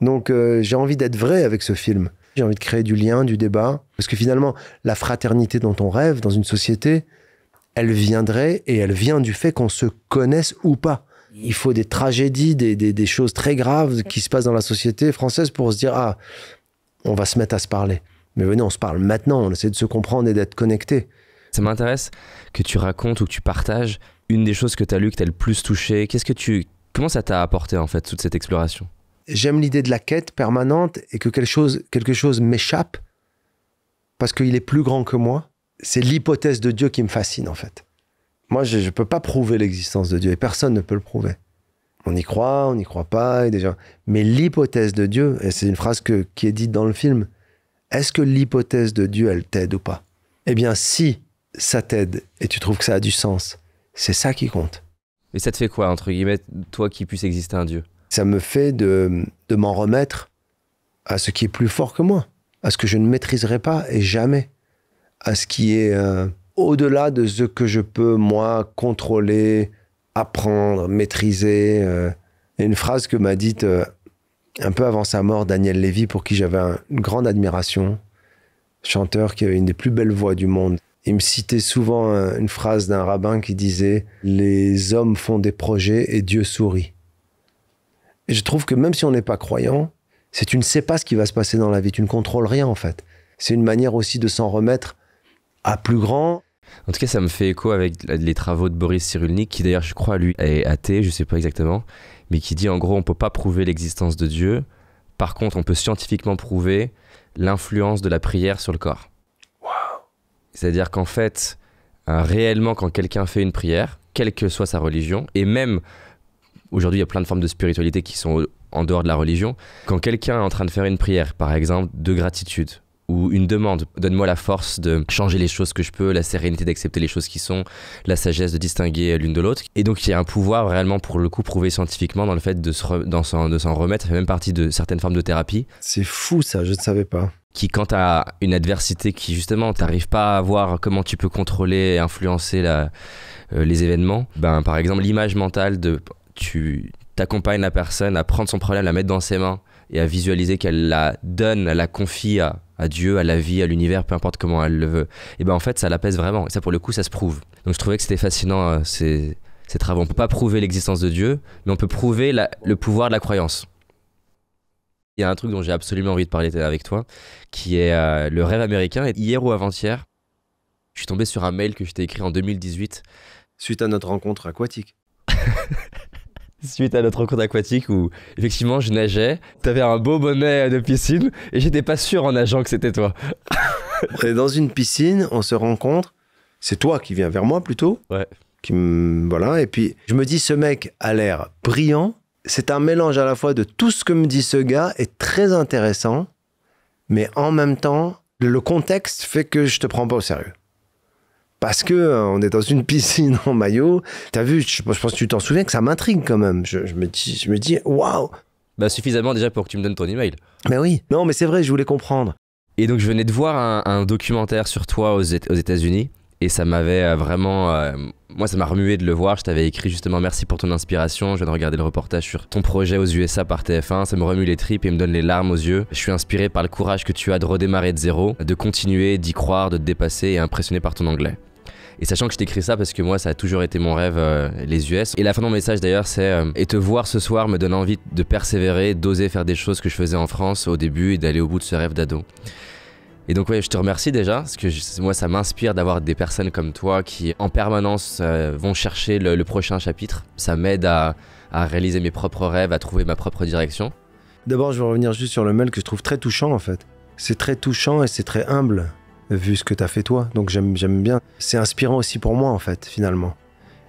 Donc euh, j'ai envie d'être vrai avec ce film. J'ai envie de créer du lien, du débat. Parce que finalement, la fraternité dont on rêve dans une société, elle viendrait et elle vient du fait qu'on se connaisse ou pas. Il faut des tragédies, des, des, des choses très graves qui se passent dans la société française pour se dire Ah, on va se mettre à se parler. Mais venez, on se parle maintenant, on essaie de se comprendre et d'être connecté. Ça m'intéresse que tu racontes ou que tu partages une des choses que tu as lues que tu as le plus touché. Qu'est-ce que tu comment ça t'a apporté en fait toute cette exploration J'aime l'idée de la quête permanente et que quelque chose quelque chose m'échappe parce qu'il est plus grand que moi. C'est l'hypothèse de Dieu qui me fascine en fait. Moi, je ne peux pas prouver l'existence de Dieu et personne ne peut le prouver. On y croit, on n'y croit pas, et déjà. Mais l'hypothèse de Dieu, et c'est une phrase qui est dite dans le film, est-ce que l'hypothèse de Dieu, elle t'aide ou pas Eh bien, si ça t'aide et tu trouves que ça a du sens, c'est ça qui compte. Et ça te fait quoi, entre guillemets, toi qui puisse exister un Dieu Ça me fait de, m'en remettre à ce qui est plus fort que moi, à ce que je ne maîtriserai pas et jamais, à ce qui est euh, au-delà de ce que je peux, moi, contrôler, apprendre, maîtriser. Euh. une phrase que m'a dite euh, un peu avant sa mort, Daniel Lévy, pour qui j'avais une grande admiration, chanteur qui avait une des plus belles voix du monde. Il me citait souvent euh, une phrase d'un rabbin qui disait Les hommes font des projets et Dieu sourit. Et je trouve que même si on n'est pas croyant, c'est tu ne sais pas ce qui va se passer dans la vie, tu ne contrôles rien en fait. C'est une manière aussi de s'en remettre à plus grand. En tout cas, ça me fait écho avec les travaux de Boris Cyrulnik, qui d'ailleurs, je crois, lui, est athée, je ne sais pas exactement, mais qui dit en gros on peut pas prouver l'existence de Dieu. Par contre, on peut scientifiquement prouver l'influence de la prière sur le corps. C'est-à-dire qu'en fait, euh, réellement, quand quelqu'un fait une prière, quelle que soit sa religion, et même aujourd'hui, il y a plein de formes de spiritualité qui sont en dehors de la religion, quand quelqu'un est en train de faire une prière, par exemple, de gratitude ou une demande. Donne-moi la force de changer les choses que je peux, la sérénité d'accepter les choses qui sont, la sagesse de distinguer l'une de l'autre. Et donc il y a un pouvoir réellement pour le coup prouvé scientifiquement dans le fait de s'en remettre, ça fait même partie de certaines formes de thérapie. C'est fou ça, je ne savais pas qui, quand tu une adversité qui, justement, n'arrives pas à voir comment tu peux contrôler et influencer euh, les événements, ben, par exemple, l'image mentale de tu t'accompagnes la personne à prendre son problème, la mettre dans ses mains et à visualiser qu'elle la donne, la confie à, Dieu, à la vie, à l'univers, peu importe comment elle le veut, et ben en fait ça l'apaise vraiment. Et ça pour le coup ça se prouve. Donc je trouvais que c'était fascinant euh, ces, travaux. On peut pas prouver l'existence de Dieu, mais on peut prouver le pouvoir de la croyance. Il y a un truc dont j'ai absolument envie de parler avec toi, qui est euh, le rêve américain. Et hier ou avant-hier, je suis tombé sur un mail que je t'ai écrit en 2018. Suite à notre rencontre aquatique. suite à notre rencontre aquatique où effectivement je nageais. T'avais un beau bonnet de piscine et j'étais pas sûr en nageant que c'était toi. Et dans une piscine, on se rencontre. C'est toi qui viens vers moi plutôt. Ouais. Qui voilà. Et puis je me dis ce mec a l'air brillant. C'est un mélange à la fois de tout ce que me dit ce gars et très intéressant, mais en même temps le contexte fait que je te prends pas au sérieux parce que euh, on est dans une piscine en maillot. T'as vu, je, pense que tu t'en souviens que ça m'intrigue quand même. Je, me dis, je me dis, waouh. Bah suffisamment déjà pour que tu me donnes ton email. Mais oui. Non, mais c'est vrai, je voulais comprendre. Et donc je venais de voir un, documentaire sur toi aux, aux États-Unis et ça m'avait euh, vraiment euh, moi ça m'a remué de le voir je t'avais écrit justement merci pour ton inspiration je viens de regarder le reportage sur ton projet aux USA par TF1 ça me remue les tripes et me donne les larmes aux yeux je suis inspiré par le courage que tu as de redémarrer de zéro de continuer d'y croire de te dépasser et impressionné par ton anglais et sachant que je t'écris ça parce que moi, ça a toujours été mon rêve, euh, les US. Et la fin de mon message d'ailleurs, c'est euh, Et te voir ce soir me donne envie de persévérer, d'oser faire des choses que je faisais en France au début et d'aller au bout de ce rêve d'ado. Et donc, ouais, je te remercie déjà, parce que moi, ça m'inspire d'avoir des personnes comme toi qui, en permanence, euh, vont chercher le, prochain chapitre. Ça m'aide à, à réaliser mes propres rêves, à trouver ma propre direction. D'abord, je veux revenir juste sur le mail que je trouve très touchant, en fait. C'est très touchant et c'est très humble vu ce que tu as fait toi. Donc j'aime, bien. C'est inspirant aussi pour moi, en fait, finalement.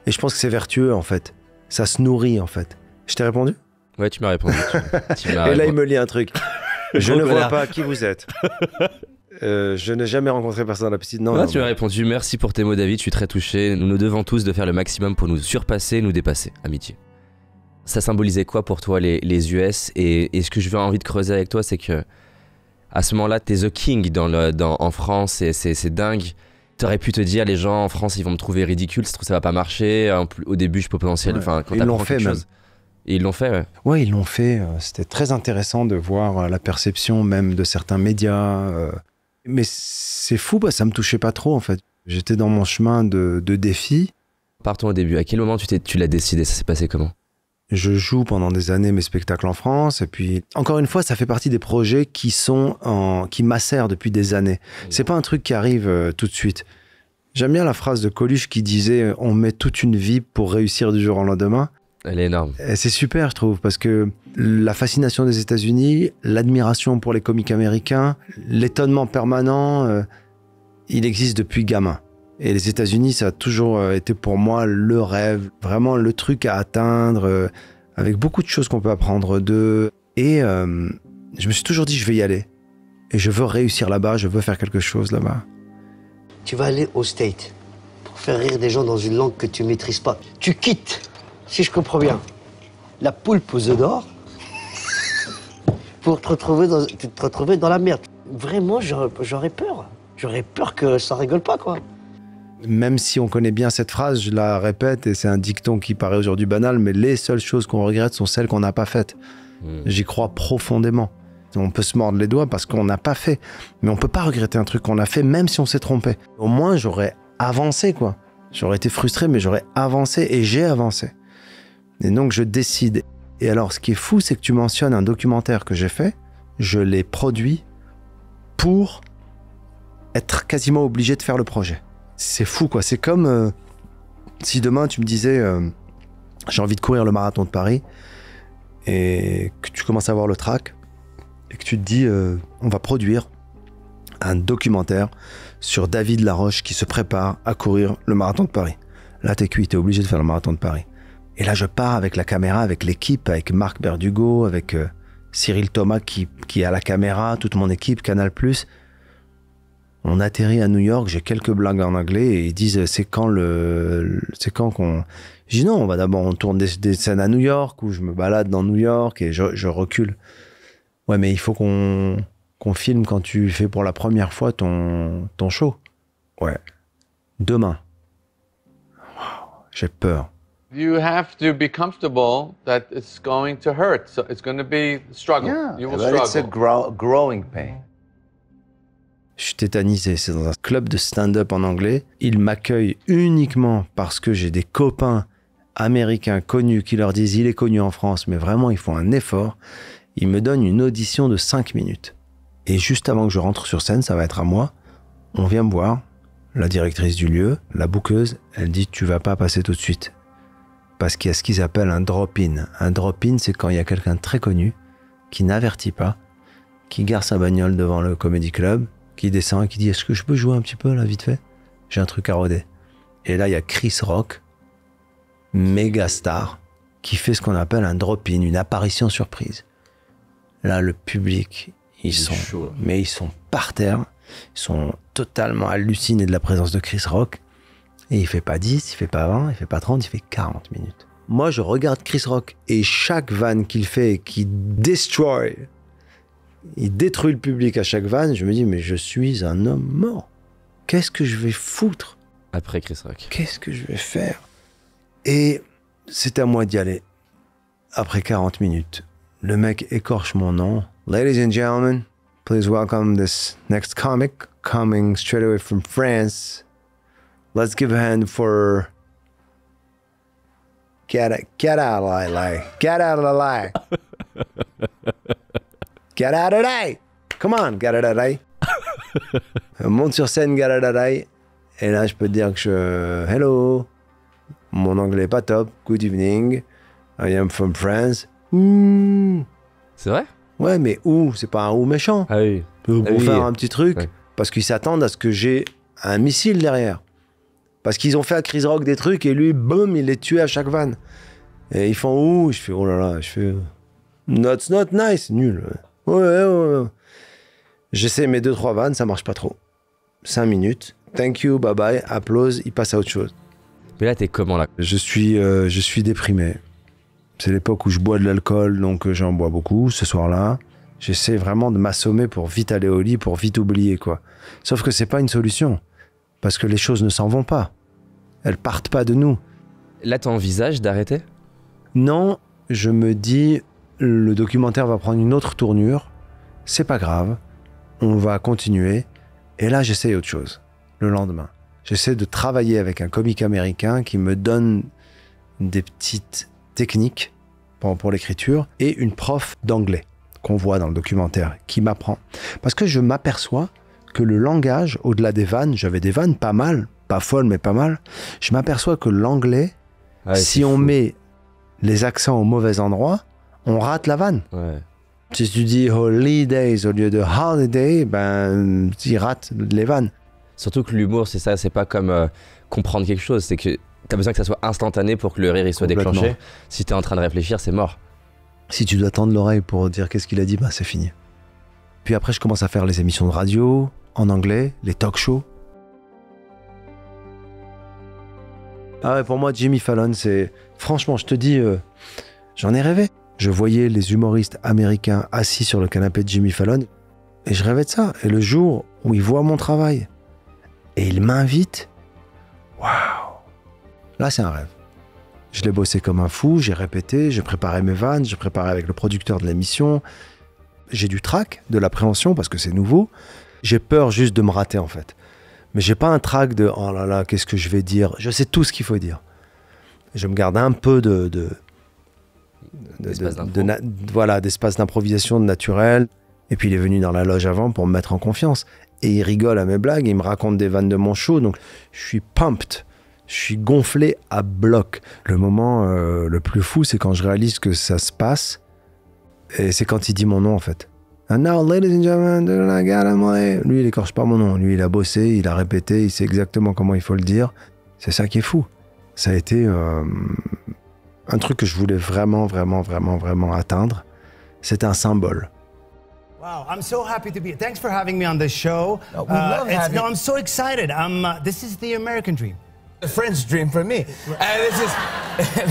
Et je pense que c'est vertueux, en fait. Ça se nourrit, en fait. Je t'ai répondu Ouais, tu m'as répondu. Et là, il me lit un truc. je ne vois pas qui vous êtes. Euh, je n'ai jamais rencontré personne à la piscine. Non, tu m'as répondu. Merci pour tes mots, David. Je suis très touché. Nous nous devons tous de faire le maximum pour nous surpasser, nous dépasser. Amitié. Ça symbolisait quoi pour toi les, US et, et, ce que je veux envie de creuser avec toi, c'est que à ce moment-là, t'es The King dans en France, et c'est dingue. T'aurais pu te dire, les gens en France, ils vont me trouver ridicule, ça va pas marcher. au début, je peux potentiellement. Enfin, ils l'ont fait, même. Chose, ils l'ont fait, ouais. ils l'ont fait. Euh, c'était très intéressant de voir euh, la perception même de certains médias. Euh. Mais c'est fou, bah, ça me touchait pas trop, en fait. J'étais dans mon chemin de, défi. Partons au début. À quel moment tu, tu l'as décidé Ça s'est passé comment je joue pendant des années mes spectacles en France. Et puis, encore une fois, ça fait partie des projets qui sont qui macèrent depuis des années. C'est pas un truc qui arrive euh, tout de suite. J'aime bien la phrase de Coluche qui disait euh, On met toute une vie pour réussir du jour au lendemain. Elle est énorme. Et c'est super, je trouve, parce que la fascination des États-Unis, l'admiration pour les comiques américains, l'étonnement permanent, euh, il existe depuis gamin. Et les États-Unis, ça a toujours euh, été pour moi le rêve, vraiment le truc à atteindre, euh, avec beaucoup de choses qu'on peut apprendre d'eux. Et euh, je me suis toujours dit, je vais y aller. Et je veux réussir là-bas, je veux faire quelque chose là-bas. Tu vas aller au State, pour faire rire des gens dans une langue que tu ne maîtrises pas. Tu quittes, si je comprends bien, la poule aux œufs d'or pour te retrouver dans, te retrouver dans la merde. Vraiment, j'aurais peur. J'aurais peur que ça rigole pas, quoi même si on connaît bien cette phrase, je la répète, et c'est un dicton qui paraît aujourd'hui banal, mais les seules choses qu'on regrette sont celles qu'on n'a pas faites. Hmm. J'y crois profondément. On peut se mordre les doigts parce qu'on n'a pas fait, mais on peut pas regretter un truc qu'on a fait, même si on s'est trompé. Au moins, j'aurais avancé, quoi. J'aurais été frustré, mais j'aurais avancé et j'ai avancé. Et donc, je décide. Et alors, ce qui est fou, c'est que tu mentionnes un documentaire que j'ai fait. Je l'ai produit pour être quasiment obligé de faire le projet c'est fou, quoi. C'est comme euh, si demain tu me disais euh, j'ai envie de courir le marathon de Paris et que tu commences à voir le track et que tu te dis euh, on va produire un documentaire sur David Laroche qui se prépare à courir le marathon de Paris. Là, t'es cuit, t'es obligé de faire le marathon de Paris. Et là, je pars avec la caméra, avec l'équipe, avec Marc Berdugo, avec Cyril Thomas qui, qui à la caméra, toute mon équipe, Canal+ on atterrit à New York, j'ai quelques blagues en anglais et ils disent c'est quand le c'est quand qu'on je dis non, on va d'abord on tourne des, scènes à New York où je me balade dans New York et je, recule. Ouais, mais il faut qu'on filme quand tu fais pour la première fois ton ton show. Ouais. Demain. j'ai peur. You have to be comfortable that it's going to hurt. So it's going to be struggle. you je suis tétanisé. C'est dans un club de stand-up en anglais. Ils m'accueillent uniquement parce que j'ai des copains américains connus qui leur disent il est connu en France, mais vraiment ils font un effort. Ils me donnent une audition de 5 minutes. Et juste avant que je rentre sur scène, ça va être à moi. On vient me voir, la directrice du lieu, la bouqueuse, elle dit tu vas pas passer tout de suite. Parce qu'il y a ce qu'ils appellent un drop-in. Un drop-in, c'est quand il y a quelqu'un très connu qui n'avertit pas, qui gare sa bagnole devant le comedy club qui descend et qui dit Est-ce que je peux jouer un petit peu là, vite fait J'ai un truc à roder. Et là, il y a Chris Rock, méga star, qui fait ce qu'on appelle un drop-in, une apparition surprise. Là, le public, ils sont. mais ils sont par terre. Ils sont totalement hallucinés de la présence de Chris Rock. Et il fait pas 10, il fait pas 20, il fait pas 30, il fait 40 minutes. Moi, je regarde Chris Rock et chaque van qu'il fait qui destroy il détruit le public à chaque vanne. Je me dis, mais je suis un homme mort. Qu'est-ce que je vais foutre Après Chris Rock. Qu'est-ce que je vais faire Et c'est à moi d'y aller. Après 40 minutes, le mec écorche mon nom. Ladies and gentlemen, please welcome this next comic coming straight away from France. Let's give a hand for Get out, get out of the lie. Get out of the lie. « Get out of there Come on, get On Monte sur scène, there !» Et là, je peux dire que je. Hello Mon anglais est pas top. Good evening. I am from France. Hmm. C'est vrai Ouais, mais où? c'est pas un ou méchant. Ah oui. Pour ah faire un petit truc, parce qu'ils s'attendent à ce que j'ai un missile derrière. Parce qu'ils ont fait à Chris Rock des trucs et lui, boum, il les tué à chaque van. Et ils font où Je fais, oh là là, je fais, that's not nice, nul. Ouais, ouais, ouais. J'essaie mes deux, trois vannes, ça marche pas trop. Cinq minutes. Thank you, bye bye, applause, il passe à autre chose. Mais là, t'es comment là je suis, euh, je suis déprimé. C'est l'époque où je bois de l'alcool, donc euh, j'en bois beaucoup ce soir-là. J'essaie vraiment de m'assommer pour vite aller au lit, pour vite oublier quoi. Sauf que c'est pas une solution. Parce que les choses ne s'en vont pas. Elles partent pas de nous. Là, t'envisages d'arrêter Non, je me dis, le documentaire va prendre une autre tournure, c'est pas grave, on va continuer. Et là, j'essaye autre chose le lendemain. J'essaie de travailler avec un comique américain qui me donne des petites techniques pour, l'écriture et une prof d'anglais qu'on voit dans le documentaire qui m'apprend. Parce que je m'aperçois que le langage, au-delà des vannes, j'avais des vannes pas mal, pas folles mais pas mal, je m'aperçois que l'anglais, ah, si on met les accents au mauvais endroit, on rate la vanne. Si tu dis holidays au lieu de holiday, ben, tu rates les vannes. Surtout que l'humour, c'est ça, c'est pas comme euh, comprendre quelque chose, c'est que t'as besoin que ça soit instantané pour que le rire il soit déclenché. Si t'es en train de réfléchir, c'est mort. Si tu dois tendre l'oreille pour dire qu'est-ce qu'il a dit, ben c'est fini. Puis après, je commence à faire les émissions de radio, en anglais, les talk shows. Ah ouais, pour moi, Jimmy Fallon, c'est. Franchement, je te dis, euh, j'en ai rêvé. Je voyais les humoristes américains assis sur le canapé de Jimmy Fallon et je rêvais de ça. Et le jour où ils voient mon travail et ils m'invitent, waouh Là, c'est un rêve. Je l'ai bossé comme un fou, j'ai répété, j'ai préparé mes vannes, j'ai préparé avec le producteur de l'émission. J'ai du trac, de l'appréhension parce que c'est nouveau. J'ai peur juste de me rater en fait. Mais j'ai pas un trac de oh là là, qu'est-ce que je vais dire Je sais tout ce qu'il faut dire. Je me garde un peu de, de, voilà, d'espace d'improvisation de naturel. Et puis il est venu dans la loge avant pour me mettre en confiance. Et il rigole à mes blagues, il me raconte des vannes de mon show, donc je suis pumped. Je suis gonflé à bloc. Le moment euh, le plus fou, c'est quand je réalise que ça se passe. Et c'est quand il dit mon nom, en fait. now, ladies lui, il écorche pas mon nom. Lui, il a bossé, il a répété, il sait exactement comment il faut le dire. C'est ça qui est fou. Ça a été. Euh, un truc que je voulais vraiment, vraiment, vraiment, vraiment atteindre, c'est un symbole. Wow, I'm so happy to be here. Thanks for having me on this show. we love uh, having... No, I'm so excited. I'm, uh, this is the American dream. The French dream for me. And uh, this is,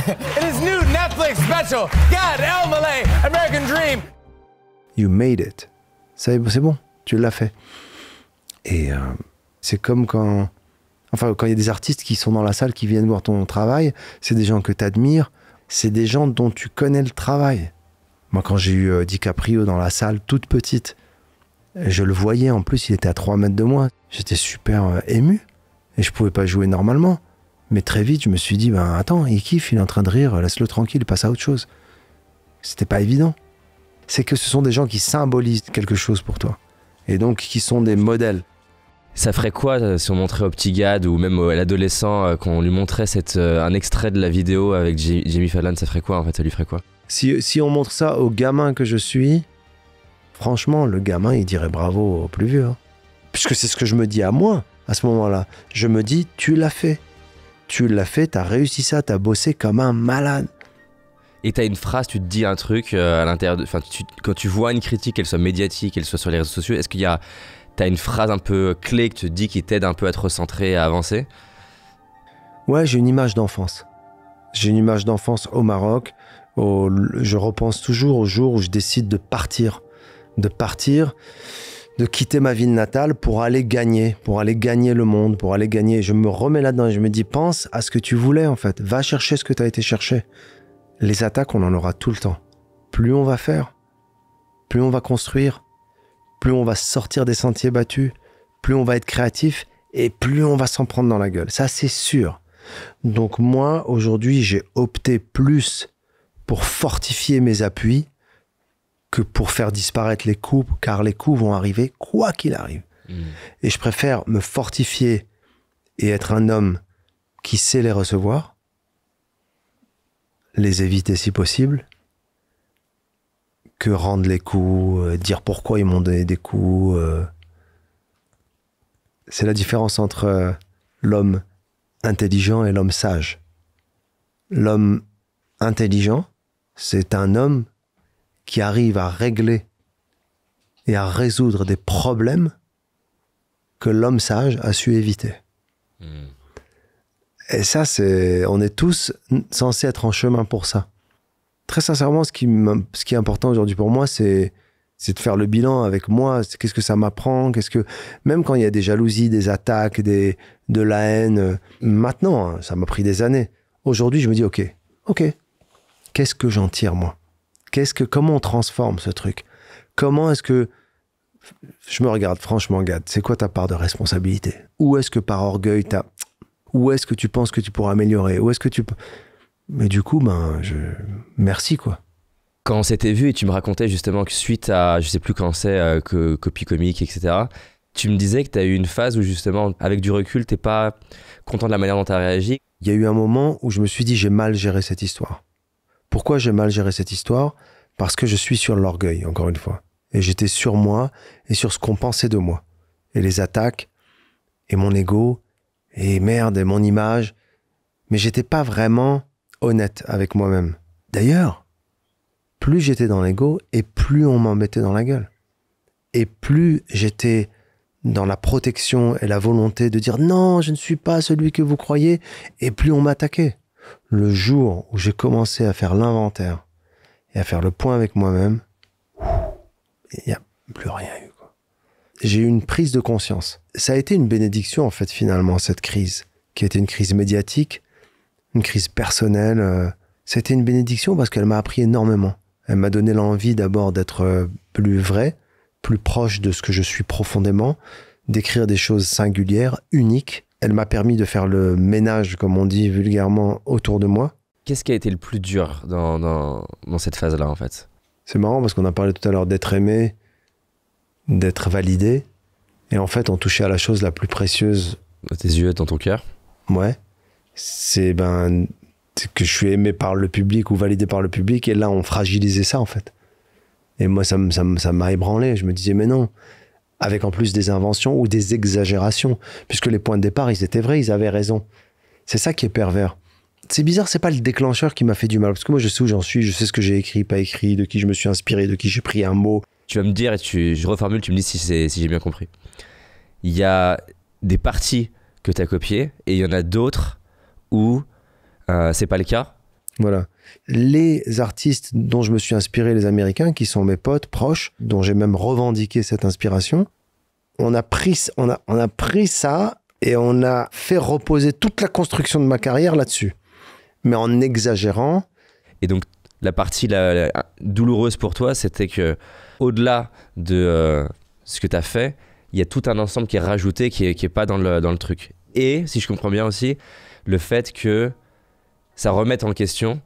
it is new Netflix special. God, El Malay, American dream. You made it. C'est bon, tu l'as fait. Et euh, c'est comme quand, enfin, quand il y a des artistes qui sont dans la salle, qui viennent voir ton travail, c'est des gens que tu admires c'est des gens dont tu connais le travail. Moi, quand j'ai eu euh, DiCaprio dans la salle, toute petite, je le voyais, en plus, il était à 3 mètres de moi. J'étais super euh, ému et je pouvais pas jouer normalement. Mais très vite, je me suis dit, ben attends, il kiffe, il est en train de rire, laisse-le tranquille, passe à autre chose. C'était pas évident. C'est que ce sont des gens qui symbolisent quelque chose pour toi et donc qui sont des modèles. Ça ferait quoi euh, si on montrait au petit gad ou même à l'adolescent euh, qu'on lui montrait cette, euh, un extrait de la vidéo avec Jimmy Fallon Ça ferait quoi en fait Ça lui ferait quoi si, on montre ça au gamin que je suis, franchement, le gamin il dirait bravo au plus vieux. Hein. Puisque c'est ce que je me dis à moi à ce moment-là. Je me dis, tu l'as fait. Tu l'as fait, t'as réussi ça, t'as bossé comme un malade et t'as une phrase, tu te dis un truc à l'intérieur de. quand tu vois une critique, qu'elle soit médiatique, qu'elle soit sur les réseaux sociaux, est-ce qu'il y a t'as une phrase un peu clé qui te dit qui t'aide un peu à te recentrer et à avancer Ouais, j'ai une image d'enfance. J'ai une image d'enfance au Maroc. Au, je repense toujours au jour où je décide de partir. De partir, de quitter ma ville natale pour aller gagner, pour aller gagner le monde, pour aller gagner. Je me remets là-dedans et je me dis, pense à ce que tu voulais en fait. Va chercher ce que tu as été chercher. Les attaques, on en aura tout le temps. Plus on va faire, plus on va construire, plus on va sortir des sentiers battus, plus on va être créatif et plus on va s'en prendre dans la gueule. Ça, c'est sûr. Donc moi, aujourd'hui, j'ai opté plus pour fortifier mes appuis que pour faire disparaître les coups, car les coups vont arriver quoi qu'il arrive. Hmm. Et je préfère me fortifier et être un homme qui sait les recevoir, les éviter si possible, que rendent les coups, euh, dire pourquoi ils m'ont donné des coups. Euh. C'est la différence entre euh, l'homme intelligent et l'homme sage. L'homme intelligent, c'est un homme qui arrive à régler et à résoudre des problèmes que l'homme sage a su éviter. Hmm. Et ça, c'est, on est tous censés être en chemin pour ça très sincèrement, ce qui, ce qui est important aujourd'hui pour moi, c'est c'est de faire le bilan avec moi. Qu'est-ce que ça m'apprend Qu'est-ce que même quand il y a des jalousies, des attaques, des de la haine. Euh, maintenant, hein, ça m'a pris des années. Aujourd'hui, je me dis ok, ok. Qu'est-ce que j'en tire moi Qu'est-ce que comment on transforme ce truc Comment est-ce que je me regarde franchement, Gad, c'est quoi ta part de responsabilité Où est-ce que par orgueil, t'as Où est-ce que tu penses que tu pourras améliorer Où est-ce que tu mais du coup, ben, je. Merci, quoi. Quand on s'était vu et tu me racontais justement que suite à, je sais plus quand c'est, euh, que copie comique, etc., tu me disais que tu as eu une phase où justement, avec du recul, t'es pas content de la manière dont tu as réagi. Il y a eu un moment où je me suis dit, j'ai mal géré cette histoire. Pourquoi j'ai mal géré cette histoire Parce que je suis sur l'orgueil, encore une fois. Et j'étais sur moi et sur ce qu'on pensait de moi. Et les attaques, et mon ego, et merde, et mon image. Mais j'étais pas vraiment honnête avec moi-même. D'ailleurs, plus j'étais dans l'ego et plus on m'embêtait dans la gueule. Et plus j'étais dans la protection et la volonté de dire non, je ne suis pas celui que vous croyez, et plus on m'attaquait. Le jour où j'ai commencé à faire l'inventaire et à faire le point avec moi-même, il n'y a plus rien eu. J'ai eu une prise de conscience. Ça a été une bénédiction en fait finalement, cette crise, qui était une crise médiatique, une crise personnelle. Euh, c'était une bénédiction parce qu'elle m'a appris énormément. Elle m'a donné l'envie d'abord d'être euh, plus vrai, plus proche de ce que je suis profondément, d'écrire des choses singulières, uniques. Elle m'a permis de faire le ménage, comme on dit vulgairement, autour de moi. Qu'est-ce qui a été le plus dur dans, cette phase-là, en fait C'est marrant parce qu'on a parlé tout à l'heure d'être aimé, d'être validé. Et en fait, on touchait à la chose la plus précieuse. Dans tes yeux, dans ton cœur Ouais c'est ben, que je suis aimé par le public ou validé par le public. Et là, on fragilisait ça, en fait. Et moi, ça m'a ébranlé. Je me disais, mais non, avec en plus des inventions ou des exagérations, puisque les points de départ, ils étaient vrais, ils avaient raison. C'est ça qui est pervers. C'est bizarre, c'est pas le déclencheur qui m'a fait du mal, parce que moi je sais où j'en suis, je sais ce que j'ai écrit, pas écrit, de qui je me suis inspiré, de qui j'ai pris un mot. Tu vas me dire, et tu, je reformule, tu me dis si, si j'ai bien compris. Il y a des parties que tu as copiées, et il y en a d'autres où euh, c'est pas le cas. Voilà. Les artistes dont je me suis inspiré, les Américains, qui sont mes potes proches, dont j'ai même revendiqué cette inspiration, on a pris, on a, on a pris ça et on a fait reposer toute la construction de ma carrière là-dessus, mais en exagérant. Et donc la partie la, douloureuse pour toi, c'était que au-delà de euh, ce que tu as fait, il y a tout un ensemble qui est rajouté, qui n'est qui est pas dans le, dans le truc. Et, si je comprends bien aussi, le fait que ça remette en question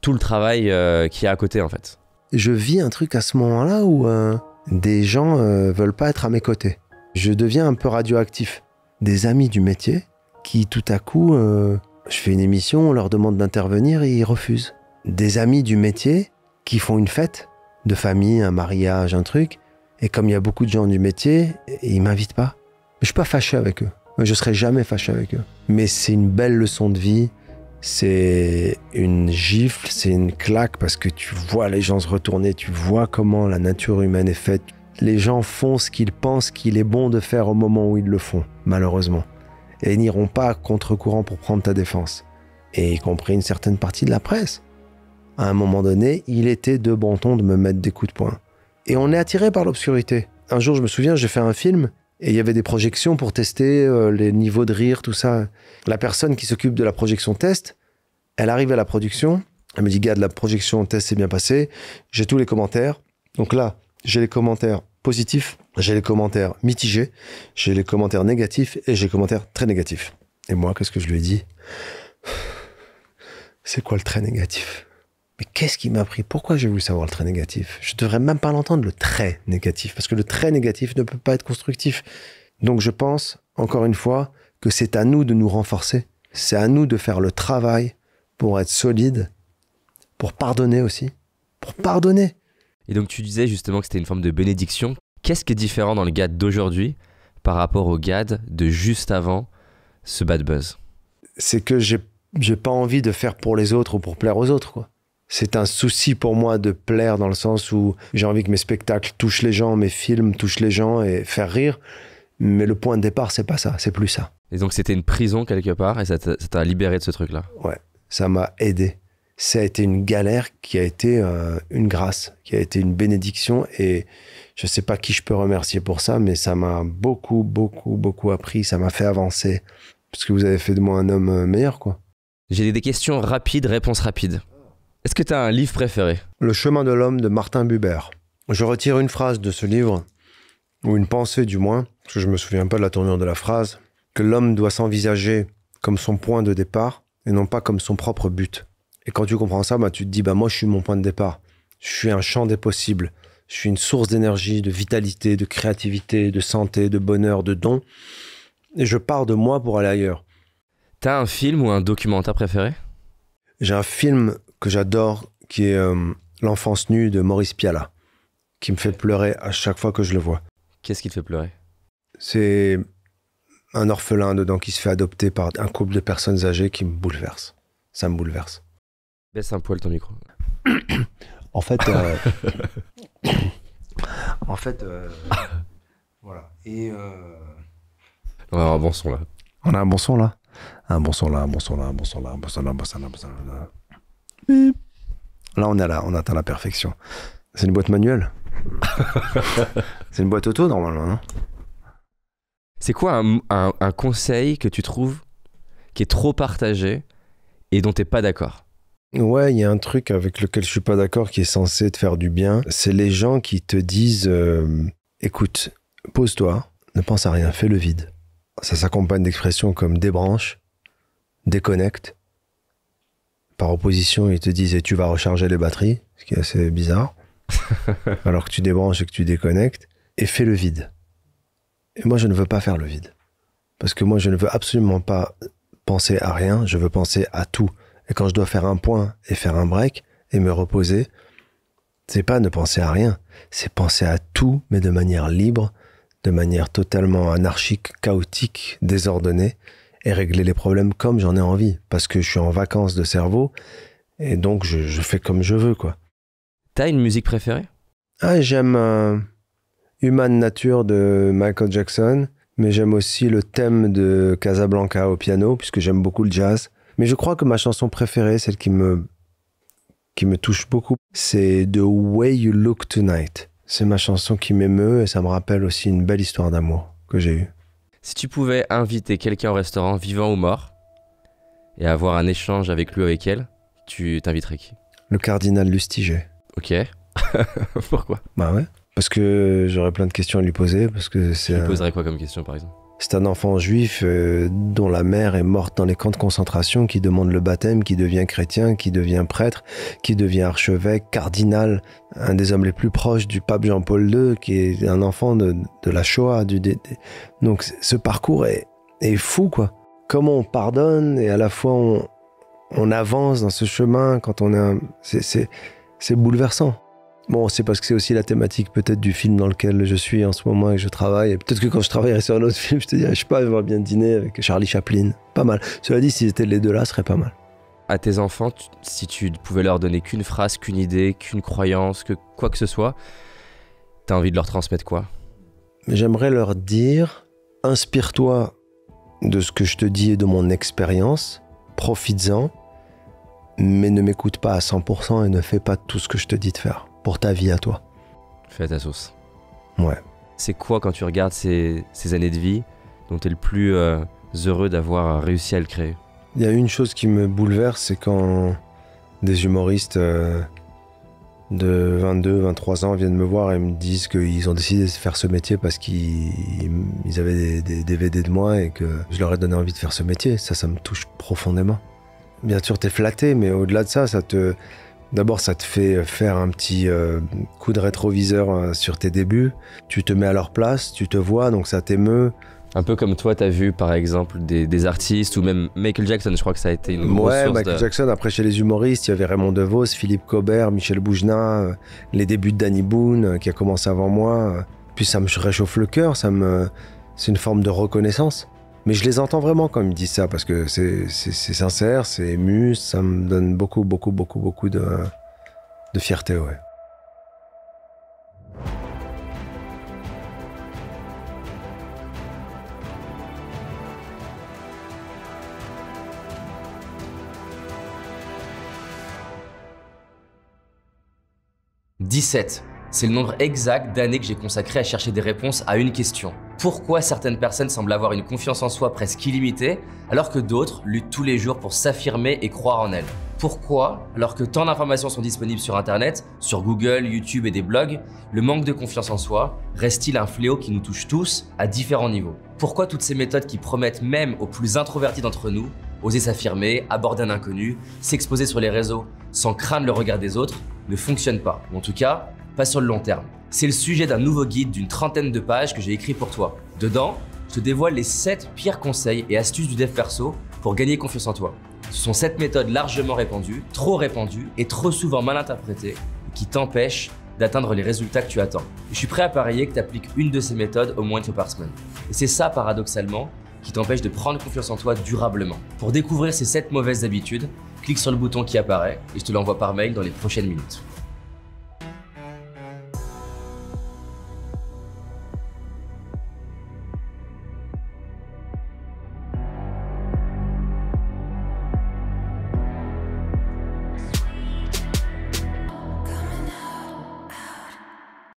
tout le travail euh, qui est à côté en fait. Je vis un truc à ce moment-là où euh, des gens euh, veulent pas être à mes côtés. Je deviens un peu radioactif. Des amis du métier qui tout à coup, je fais une émission, on leur demande d'intervenir et ils refusent. Des amis du métier qui font une fête de famille, un mariage, un truc, et comme il y a beaucoup de gens du métier, ils m'invitent pas. Je suis pas fâché avec eux. Je serai jamais fâché avec eux. Mais c'est une belle leçon de vie. C'est une gifle, c'est une claque parce que tu vois les gens se retourner, tu vois comment la nature humaine est faite. Les gens font ce qu'ils pensent qu'il est bon de faire au moment où ils le font, malheureusement. Et n'iront pas contre-courant pour prendre ta défense. Et y compris une certaine partie de la presse. À un moment donné, il était de bon ton de me mettre des coups de poing. Et on est attiré par l'obscurité. Un jour, je me souviens, j'ai fait un film et il y avait des projections pour tester euh, les niveaux de rire, tout ça. La personne qui s'occupe de la projection test, elle arrive à la production. Elle me dit, gars, la projection test s'est bien passée, J'ai tous les commentaires. Donc là, j'ai les commentaires positifs, j'ai les commentaires mitigés, j'ai les commentaires négatifs et j'ai les commentaires très négatifs. Et moi, qu'est-ce que je lui ai dit C'est quoi le très négatif mais qu'est-ce qui m'a pris Pourquoi j'ai voulu savoir le trait négatif Je devrais même pas l'entendre, le trait négatif, parce que le trait négatif ne peut pas être constructif. Donc je pense, encore une fois, que c'est à nous de nous renforcer. C'est à nous de faire le travail pour être solide, pour pardonner aussi, pour pardonner. Et donc tu disais justement que c'était une forme de bénédiction. Qu'est-ce qui est différent dans le GAD d'aujourd'hui par rapport au GAD de juste avant ce bad buzz C'est que j'ai, j'ai pas envie de faire pour les autres ou pour plaire aux autres, quoi c'est un souci pour moi de plaire dans le sens où j'ai envie que mes spectacles touchent les gens, mes films touchent les gens et faire rire. Mais le point de départ, c'est pas ça, c'est plus ça. Et donc c'était une prison quelque part et ça t'a libéré de ce truc-là Ouais, ça m'a aidé. Ça a été une galère qui a été euh, une grâce, qui a été une bénédiction. Et je sais pas qui je peux remercier pour ça, mais ça m'a beaucoup, beaucoup, beaucoup appris. Ça m'a fait avancer. Parce que vous avez fait de moi un homme euh, meilleur, quoi. J'ai des questions rapides, réponses rapides. Est-ce que tu as un livre préféré Le chemin de l'homme de Martin Buber. Je retire une phrase de ce livre, ou une pensée du moins, parce que je me souviens pas de la tournure de la phrase, que l'homme doit s'envisager comme son point de départ et non pas comme son propre but. Et quand tu comprends ça, bah, tu te dis, bah, moi je suis mon point de départ. Je suis un champ des possibles. Je suis une source d'énergie, de vitalité, de créativité, de santé, de bonheur, de dons. Et je pars de moi pour aller ailleurs. T'as un film ou un documentaire préféré J'ai un film que j'adore, qui est L'enfance nue de Maurice Piala, qui me fait pleurer à chaque fois que je le vois. Qu'est-ce qui te fait pleurer C'est un orphelin dedans qui se fait adopter par un couple de personnes âgées qui me bouleverse. Ça me bouleverse. Baisse un poil ton micro. en fait, en fait, voilà. Et on a un bon son là. On a Un bon son là, un bon son là, un bon son là, un bon son là, un bon son là, un bon son là. Là, on, est là, on atteint la perfection. C'est une boîte manuelle C'est une boîte auto, normalement, non C'est quoi un, conseil que tu trouves qui est trop partagé et dont t'es pas d'accord Ouais, il y a un truc avec lequel je suis pas d'accord qui est censé te faire du bien. C'est les gens qui te disent euh, écoute, pose-toi, ne pense à rien, fais le vide. Ça s'accompagne d'expressions comme débranche, déconnecte, par opposition, ils te disent et tu vas recharger les batteries, ce qui est assez bizarre, alors que tu débranches et que tu déconnectes, et fais le vide. Et moi, je ne veux pas faire le vide. Parce que moi, je ne veux absolument pas penser à rien, je veux penser à tout. Et quand je dois faire un point et faire un break et me reposer, c'est pas ne penser à rien, c'est penser à tout, mais de manière libre, de manière totalement anarchique, chaotique, désordonnée et régler les problèmes comme j'en ai envie, parce que je suis en vacances de cerveau, et donc je, fais comme je veux, quoi. T'as une musique préférée Ah, j'aime euh, Human Nature de Michael Jackson, mais j'aime aussi le thème de Casablanca au piano, puisque j'aime beaucoup le jazz. Mais je crois que ma chanson préférée, celle qui me, qui me touche beaucoup, c'est The Way You Look Tonight. C'est ma chanson qui m'émeut et ça me rappelle aussi une belle histoire d'amour que j'ai eue. Si tu pouvais inviter quelqu'un au restaurant, vivant ou mort, et avoir un échange avec lui ou avec elle, tu t'inviterais qui Le cardinal Lustiger. Ok. Pourquoi Bah ouais. Parce que j'aurais plein de questions à lui poser. Parce que c'est. Tu quoi comme question par exemple c'est un enfant juif euh, dont la mère est morte dans les camps de concentration, qui demande le baptême, qui devient chrétien, qui devient prêtre, qui devient archevêque, cardinal, un des hommes les plus proches du pape Jean-Paul II, qui est un enfant de, de la Shoah. Du, donc ce parcours est, est fou, quoi. Comment on pardonne et à la fois on, avance dans ce chemin quand on est... Un... C'est bouleversant. Bon, c'est parce que c'est aussi la thématique peut-être du film dans lequel je suis en ce moment et que je travaille. Et peut-être que quand je travaillerai sur un autre film, je te dirais, je sais pas, j'aimerais bien dîner avec Charlie Chaplin. Pas mal. Cela dit, s'ils étaient les deux là, ce serait pas mal. À tes enfants, si tu pouvais leur donner qu'une phrase, qu'une idée, qu'une croyance, que quoi que ce soit, t'as envie de leur transmettre quoi J'aimerais leur dire, inspire-toi de ce que je te dis et de mon expérience, profites-en, mais ne m'écoute pas à 100% et ne fais pas tout ce que je te dis de faire pour ta vie à toi. Fais ta sauce. Ouais. C'est quoi quand tu regardes ces, années de vie dont tu es le plus euh, heureux d'avoir réussi à le créer Il y a une chose qui me bouleverse, c'est quand des humoristes euh, de 22, 23 ans viennent me voir et me disent qu'ils ont décidé de faire ce métier parce qu'ils avaient des, des DVD de moi et que je leur ai donné envie de faire ce métier. Ça, ça me touche profondément bien sûr, tu es flatté, mais au-delà de ça, ça te, D'abord, ça te fait faire un petit euh, coup de rétroviseur euh, sur tes débuts. Tu te mets à leur place, tu te vois, donc ça t'émeut. Un peu comme toi, tu as vu par exemple des, artistes ou même Michael Jackson, je crois que ça a été une grosse Ouais, Michael Jackson, après chez les humoristes, il y avait Raymond DeVos, Philippe Cobert, Michel Boujna, euh, les débuts de Danny Boone qui a commencé avant moi. Puis ça me réchauffe le cœur, me... c'est une forme de reconnaissance. Mais je les entends vraiment quand ils me disent ça, parce que c'est sincère, c'est ému, ça me donne beaucoup, beaucoup, beaucoup, beaucoup de, fierté, ouais. « 17. C'est le nombre exact d'années que j'ai consacré à chercher des réponses à une question. Pourquoi certaines personnes semblent avoir une confiance en soi presque illimitée, alors que d'autres luttent tous les jours pour s'affirmer et croire en elles Pourquoi, alors que tant d'informations sont disponibles sur Internet, sur Google, YouTube et des blogs, le manque de confiance en soi reste-t-il un fléau qui nous touche tous à différents niveaux Pourquoi toutes ces méthodes qui promettent même aux plus introvertis d'entre nous oser s'affirmer, aborder un inconnu, s'exposer sur les réseaux sans craindre le regard des autres ne fonctionnent pas, en tout cas pas sur le long terme. C'est le sujet d'un nouveau guide d'une trentaine de pages que j'ai écrit pour toi. Dedans, je te dévoile les 7 pires conseils et astuces du dev perso pour gagner confiance en toi. Ce sont 7 méthodes largement répandues, trop répandues et trop souvent mal interprétées qui t'empêchent d'atteindre les résultats que tu attends. je suis prêt à parier que tu appliques une de ces méthodes au moins une fois par semaine. Et c'est ça, paradoxalement, qui t'empêche de prendre confiance en toi durablement. Pour découvrir ces 7 mauvaises habitudes, clique sur le bouton qui apparaît et je te l'envoie par mail dans les prochaines minutes.